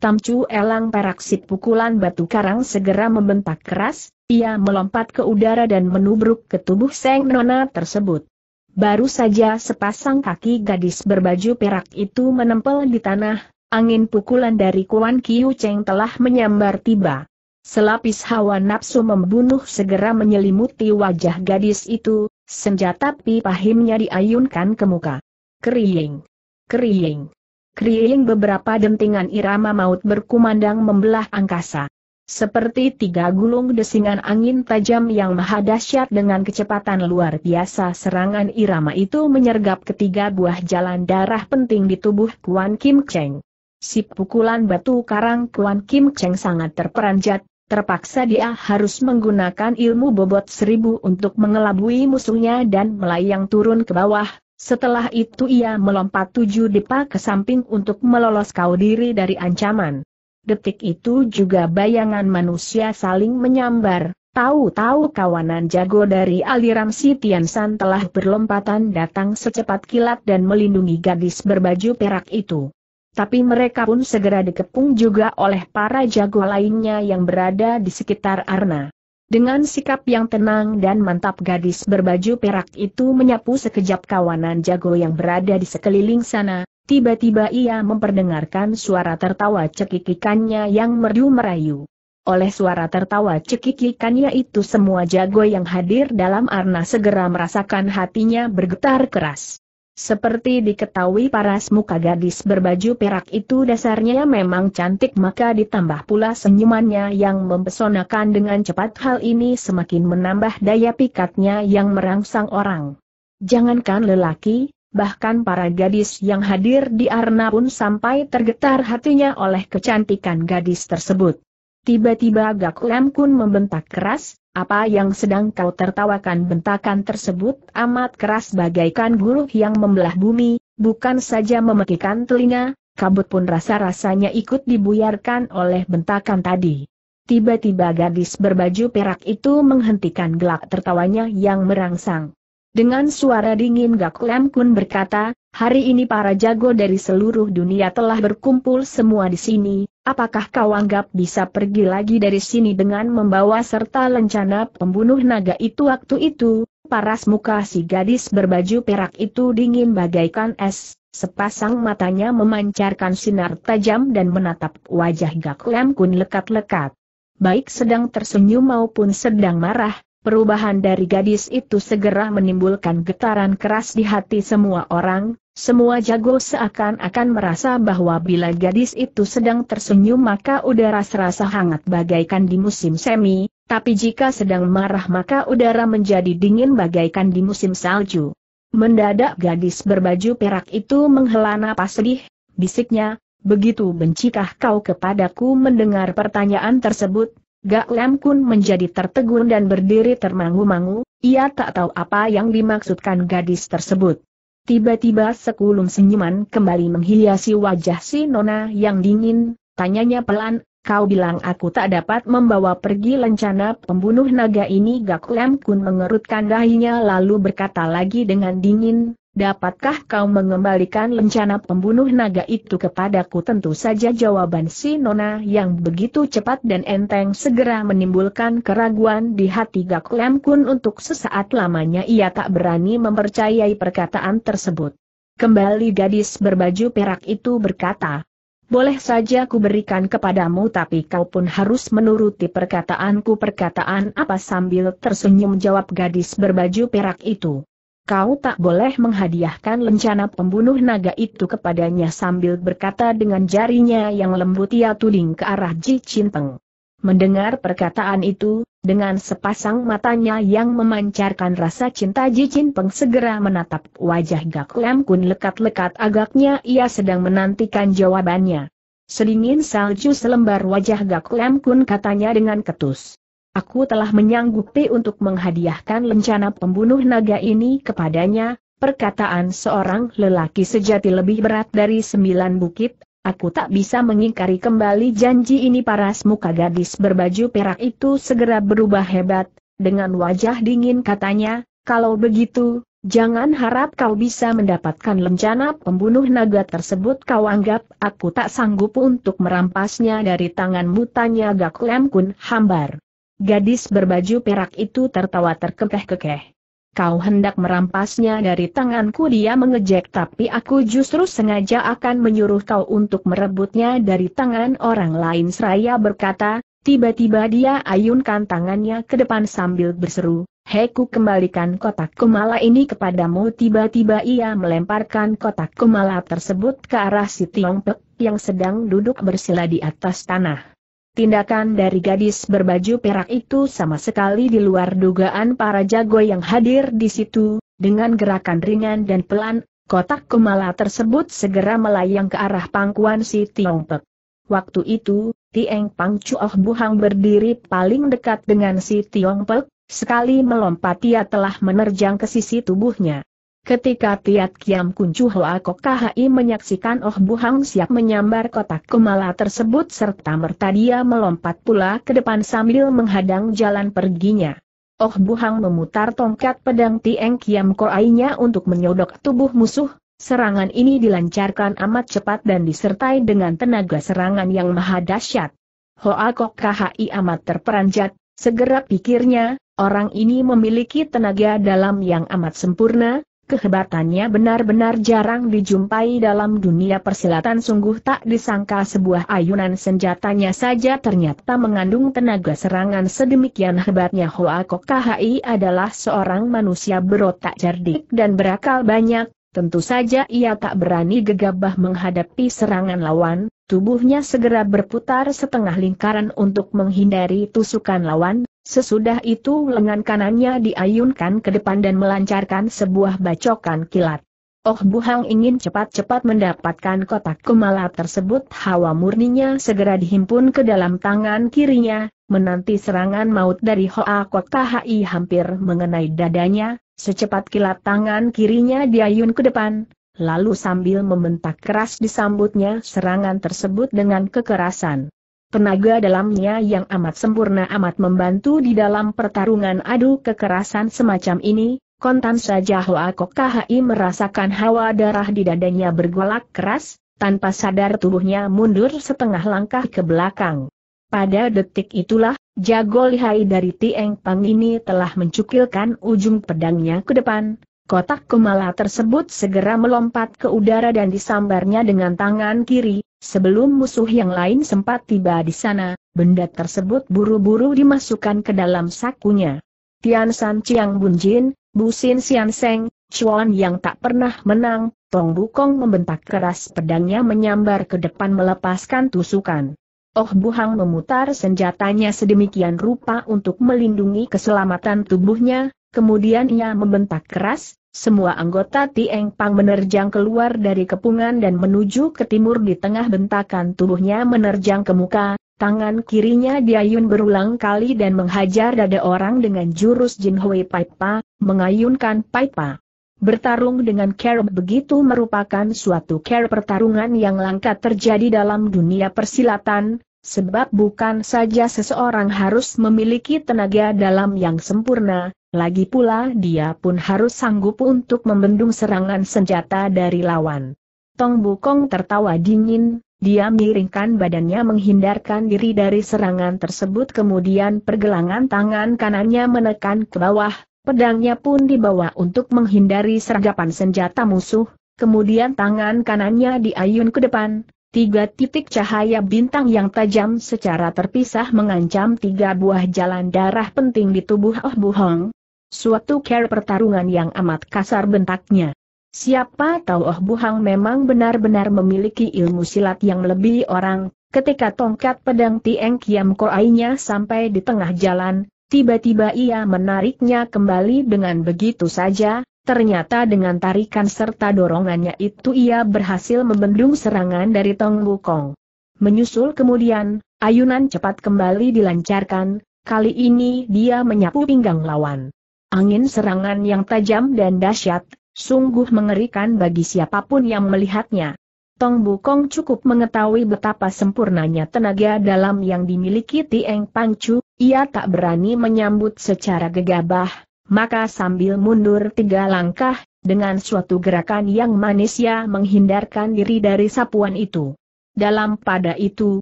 Tamcu elang perak si pukulan batu karang segera membentak keras, ia melompat ke udara dan menubruk ke tubuh Seng Nona tersebut. Baru saja sepasang kaki gadis berbaju perak itu menempel di tanah, angin pukulan dari Kuan Kiu Cheng telah menyambar tiba. Selapis hawa nafsu membunuh segera menyelimuti wajah gadis itu, senjata pipahimnya diayunkan ke muka. Kering. Kering. Kering beberapa dentingan irama maut berkumandang membelah angkasa. Seperti tiga gulung desingan angin tajam yang maha dahsyat dengan kecepatan luar biasa serangan irama itu menyergap ketiga buah jalan darah penting di tubuh Kuan Kim Cheng. Si pukulan batu karang Kuan Kim Cheng sangat terperanjat, terpaksa dia harus menggunakan ilmu bobot seribu untuk mengelabui musuhnya dan melayang turun ke bawah. Setelah itu ia melompat tujuh depa ke samping untuk melolos kau diri dari ancaman. Detik itu juga bayangan manusia saling menyambar, Tahu-tahu kawanan jago dari aliran si San telah berlompatan datang secepat kilat dan melindungi gadis berbaju perak itu. Tapi mereka pun segera dikepung juga oleh para jago lainnya yang berada di sekitar Arna. Dengan sikap yang tenang dan mantap gadis berbaju perak itu menyapu sekejap kawanan jago yang berada di sekeliling sana, Tiba-tiba ia memperdengarkan suara tertawa cekikikannya yang merdu merayu. Oleh suara tertawa cekikikannya itu semua jago yang hadir dalam arna segera merasakan hatinya bergetar keras. Seperti diketahui paras muka gadis berbaju perak itu dasarnya memang cantik maka ditambah pula senyumannya yang mempesonakan dengan cepat hal ini semakin menambah daya pikatnya yang merangsang orang. Jangankan lelaki, bahkan para gadis yang hadir di arena pun sampai tergetar hatinya oleh kecantikan gadis tersebut. Tiba-tiba Gak Lam Kun membentak keras, apa yang sedang kau tertawakan bentakan tersebut amat keras bagaikan guruh yang membelah bumi, bukan saja memekikan telinga, kabut pun rasa-rasanya ikut dibuyarkan oleh bentakan tadi. Tiba-tiba gadis berbaju perak itu menghentikan gelak tertawanya yang merangsang. Dengan suara dingin Gak Lam Kun berkata, hari ini para jago dari seluruh dunia telah berkumpul semua di sini, apakah kau anggap bisa pergi lagi dari sini dengan membawa serta lencana pembunuh naga itu waktu itu? Paras muka si gadis berbaju perak itu dingin bagaikan es, sepasang matanya memancarkan sinar tajam dan menatap wajah Gak Lam Kun lekat-lekat. Baik sedang tersenyum maupun sedang marah, Perubahan dari gadis itu segera menimbulkan getaran keras di hati semua orang, semua jago seakan-akan merasa bahwa bila gadis itu sedang tersenyum maka udara serasa hangat bagaikan di musim semi, tapi jika sedang marah maka udara menjadi dingin bagaikan di musim salju. Mendadak gadis berbaju perak itu menghela napas sedih, bisiknya, begitu bencikah kau kepadaku mendengar pertanyaan tersebut, Gak Lam Kun menjadi tertegun dan berdiri termangu-mangu, ia tak tahu apa yang dimaksudkan gadis tersebut. Tiba-tiba sekulum senyuman kembali menghiasi wajah si Nona yang dingin, tanyanya pelan, kau bilang aku tak dapat membawa pergi lencana pembunuh naga ini Gak Lam Kun mengerutkan dahinya lalu berkata lagi dengan dingin, Dapatkah kau mengembalikan lencana pembunuh naga itu kepadaku? Tentu saja jawaban si Nona yang begitu cepat dan enteng segera menimbulkan keraguan di hati Gak Kun untuk sesaat lamanya ia tak berani mempercayai perkataan tersebut. Kembali gadis berbaju perak itu berkata, boleh saja ku berikan kepadamu tapi kau pun harus menuruti perkataanku perkataan apa sambil tersenyum jawab gadis berbaju perak itu kau tak boleh menghadiahkan lencana pembunuh naga itu kepadanya sambil berkata dengan jarinya yang lembut ia ya tuding ke arah Ji Cinteng. Mendengar perkataan itu, dengan sepasang matanya yang memancarkan rasa cinta Ji Cinteng segera menatap wajah Gak Lam Kun lekat-lekat agaknya ia sedang menantikan jawabannya. Sedingin salju selembar wajah Gak Lam Kun katanya dengan ketus. Aku telah menyanggupi untuk menghadiahkan lencana pembunuh naga ini kepadanya, perkataan seorang lelaki sejati lebih berat dari sembilan bukit, aku tak bisa mengingkari kembali janji ini para semuka gadis berbaju perak itu segera berubah hebat, dengan wajah dingin katanya, kalau begitu, Jangan harap kau bisa mendapatkan lencana pembunuh naga tersebut kau anggap aku tak sanggup untuk merampasnya dari tanganmu tanya Gaklem Kun hambar. Gadis berbaju perak itu tertawa terkekeh-kekeh. Kau hendak merampasnya dari tanganku dia mengejek tapi aku justru sengaja akan menyuruh kau untuk merebutnya dari tangan orang lain seraya berkata, tiba-tiba dia ayunkan tangannya ke depan sambil berseru, Heku kembalikan kotak kumala ini kepadamu tiba-tiba ia melemparkan kotak kumala tersebut ke arah si Tiong Pek yang sedang duduk bersila di atas tanah. Tindakan dari gadis berbaju perak itu sama sekali di luar dugaan para jago yang hadir di situ, dengan gerakan ringan dan pelan, kotak kumala tersebut segera melayang ke arah pangkuan si Pek. Waktu itu, Tieng Pang Bu Hang berdiri paling dekat dengan si Pek, sekali melompat ia telah menerjang ke sisi tubuhnya. Ketika Tiat Kiam Kuncu Hoa Khi menyaksikan Oh Buhang siap menyambar kotak kemala tersebut serta merta dia melompat pula ke depan sambil menghadang jalan perginya. Oh Buhang memutar tongkat pedang Tieng Kiam Koainya untuk menyodok tubuh musuh, serangan ini dilancarkan amat cepat dan disertai dengan tenaga serangan yang maha dahsyat. Hoa Khi amat terperanjat, segera pikirnya, orang ini memiliki tenaga dalam yang amat sempurna, Kehebatannya benar-benar jarang dijumpai dalam dunia persilatan sungguh tak disangka sebuah ayunan senjatanya saja ternyata mengandung tenaga serangan sedemikian hebatnya Hoa Kok KHI adalah seorang manusia berotak cerdik dan berakal banyak, tentu saja ia tak berani gegabah menghadapi serangan lawan, tubuhnya segera berputar setengah lingkaran untuk menghindari tusukan lawan, Sesudah itu lengan kanannya diayunkan ke depan dan melancarkan sebuah bacokan kilat. Oh Buhang ingin cepat-cepat mendapatkan kotak kumala tersebut hawa murninya segera dihimpun ke dalam tangan kirinya, menanti serangan maut dari Hoa Kota Hai hampir mengenai dadanya, secepat kilat tangan kirinya diayun ke depan, lalu sambil membentak keras disambutnya serangan tersebut dengan kekerasan. Tenaga dalamnya yang amat sempurna amat membantu di dalam pertarungan adu kekerasan semacam ini, kontan saja Hoa Kok KHI merasakan hawa darah di dadanya bergolak keras, tanpa sadar tubuhnya mundur setengah langkah ke belakang. Pada detik itulah, jago lihai dari Tieng Pang ini telah mencukilkan ujung pedangnya ke depan, kotak kumala tersebut segera melompat ke udara dan disambarnya dengan tangan kiri, Sebelum musuh yang lain sempat tiba di sana, benda tersebut buru-buru dimasukkan ke dalam sakunya. Tian San Chiang Bun Jin, Bu Xin Sian Seng, Chuan yang tak pernah menang, Tong Bukong membentak keras pedangnya menyambar ke depan melepaskan tusukan. Oh Buhang memutar senjatanya sedemikian rupa untuk melindungi keselamatan tubuhnya, kemudian ia membentak keras, semua anggota Tieng Pang menerjang keluar dari kepungan dan menuju ke timur di tengah bentakan tubuhnya menerjang ke muka, tangan kirinya diayun berulang kali dan menghajar dada orang dengan jurus Jin Hui Paipa, mengayunkan Paipa. Bertarung dengan Kerb begitu merupakan suatu Kerop pertarungan yang langka terjadi dalam dunia persilatan, Sebab bukan saja seseorang harus memiliki tenaga dalam yang sempurna, lagi pula dia pun harus sanggup untuk membendung serangan senjata dari lawan. Tong Bukong tertawa dingin, dia miringkan badannya menghindarkan diri dari serangan tersebut kemudian pergelangan tangan kanannya menekan ke bawah, pedangnya pun dibawa untuk menghindari sergapan senjata musuh, kemudian tangan kanannya diayun ke depan, Tiga titik cahaya bintang yang tajam secara terpisah mengancam tiga buah jalan darah penting di tubuh Oh Buhong. Suatu care pertarungan yang amat kasar bentaknya. Siapa tahu Oh Hang memang benar-benar memiliki ilmu silat yang lebih orang, ketika tongkat pedang Tieng Kiam Koainya sampai di tengah jalan, tiba-tiba ia menariknya kembali dengan begitu saja, Ternyata dengan tarikan serta dorongannya itu ia berhasil membendung serangan dari Tong Wukong. Menyusul kemudian, ayunan cepat kembali dilancarkan, kali ini dia menyapu pinggang lawan. Angin serangan yang tajam dan dahsyat, sungguh mengerikan bagi siapapun yang melihatnya. Tong Bukong cukup mengetahui betapa sempurnanya tenaga dalam yang dimiliki Tieng Pangcu. ia tak berani menyambut secara gegabah, maka sambil mundur tiga langkah, dengan suatu gerakan yang manis ia menghindarkan diri dari sapuan itu. Dalam pada itu,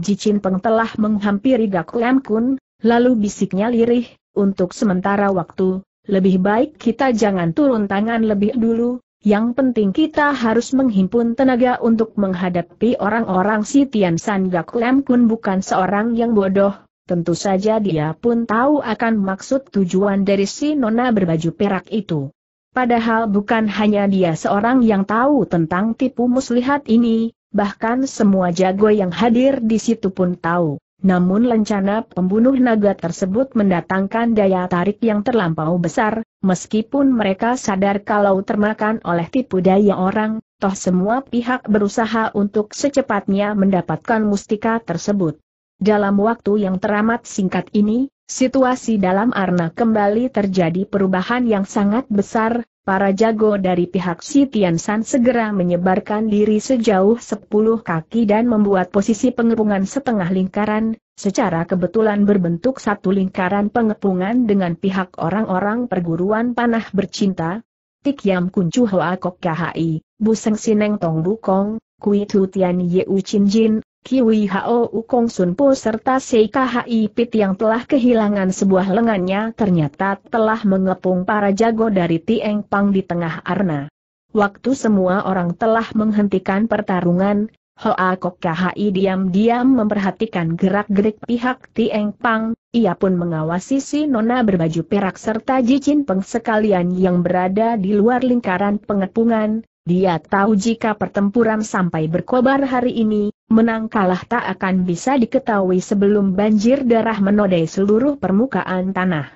Jicin Peng telah menghampiri Gak Lam Kun, lalu bisiknya lirih, untuk sementara waktu, lebih baik kita jangan turun tangan lebih dulu, yang penting kita harus menghimpun tenaga untuk menghadapi orang-orang si Tian San Gak Lam Kun bukan seorang yang bodoh, Tentu saja dia pun tahu akan maksud tujuan dari si nona berbaju perak itu. Padahal bukan hanya dia seorang yang tahu tentang tipu muslihat ini, bahkan semua jago yang hadir di situ pun tahu. Namun lencana pembunuh naga tersebut mendatangkan daya tarik yang terlampau besar, meskipun mereka sadar kalau termakan oleh tipu daya orang, toh semua pihak berusaha untuk secepatnya mendapatkan mustika tersebut. Dalam waktu yang teramat singkat ini, situasi dalam Arna kembali terjadi perubahan yang sangat besar, para jago dari pihak si San segera menyebarkan diri sejauh 10 kaki dan membuat posisi pengepungan setengah lingkaran, secara kebetulan berbentuk satu lingkaran pengepungan dengan pihak orang-orang perguruan panah bercinta, Tik Yam Kuncu Hoa Kok Buseng Sineng Tong Bukong, Kui Tu Tian Yeu Chin Jin, Kiwi Hao Ukong Sunpo serta Seikahai Pit yang telah kehilangan sebuah lengannya ternyata telah mengepung para jago dari Tieng Pang di tengah arna. Waktu semua orang telah menghentikan pertarungan, Hoa Kok diam-diam memperhatikan gerak-gerik pihak Tieng Pang, ia pun mengawasi si Nona berbaju perak serta Jicin Peng sekalian yang berada di luar lingkaran pengepungan, dia tahu jika pertempuran sampai berkobar hari ini, menang kalah tak akan bisa diketahui sebelum banjir darah menodai seluruh permukaan tanah.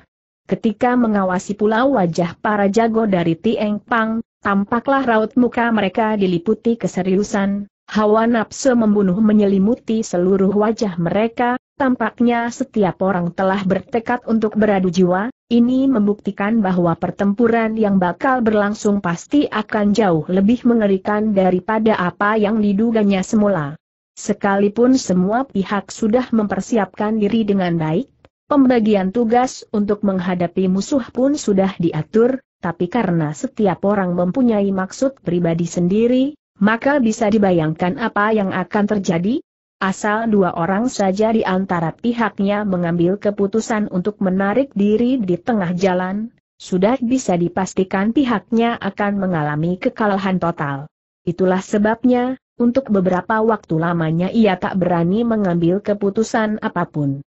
Ketika mengawasi pulau wajah para jago dari Tieng Pang, tampaklah raut muka mereka diliputi keseriusan, hawa nafsu membunuh menyelimuti seluruh wajah mereka, Tampaknya setiap orang telah bertekad untuk beradu jiwa, ini membuktikan bahwa pertempuran yang bakal berlangsung pasti akan jauh lebih mengerikan daripada apa yang diduganya semula. Sekalipun semua pihak sudah mempersiapkan diri dengan baik, pembagian tugas untuk menghadapi musuh pun sudah diatur, tapi karena setiap orang mempunyai maksud pribadi sendiri, maka bisa dibayangkan apa yang akan terjadi, Asal dua orang saja di antara pihaknya mengambil keputusan untuk menarik diri di tengah jalan, sudah bisa dipastikan pihaknya akan mengalami kekalahan total. Itulah sebabnya, untuk beberapa waktu lamanya ia tak berani mengambil keputusan apapun.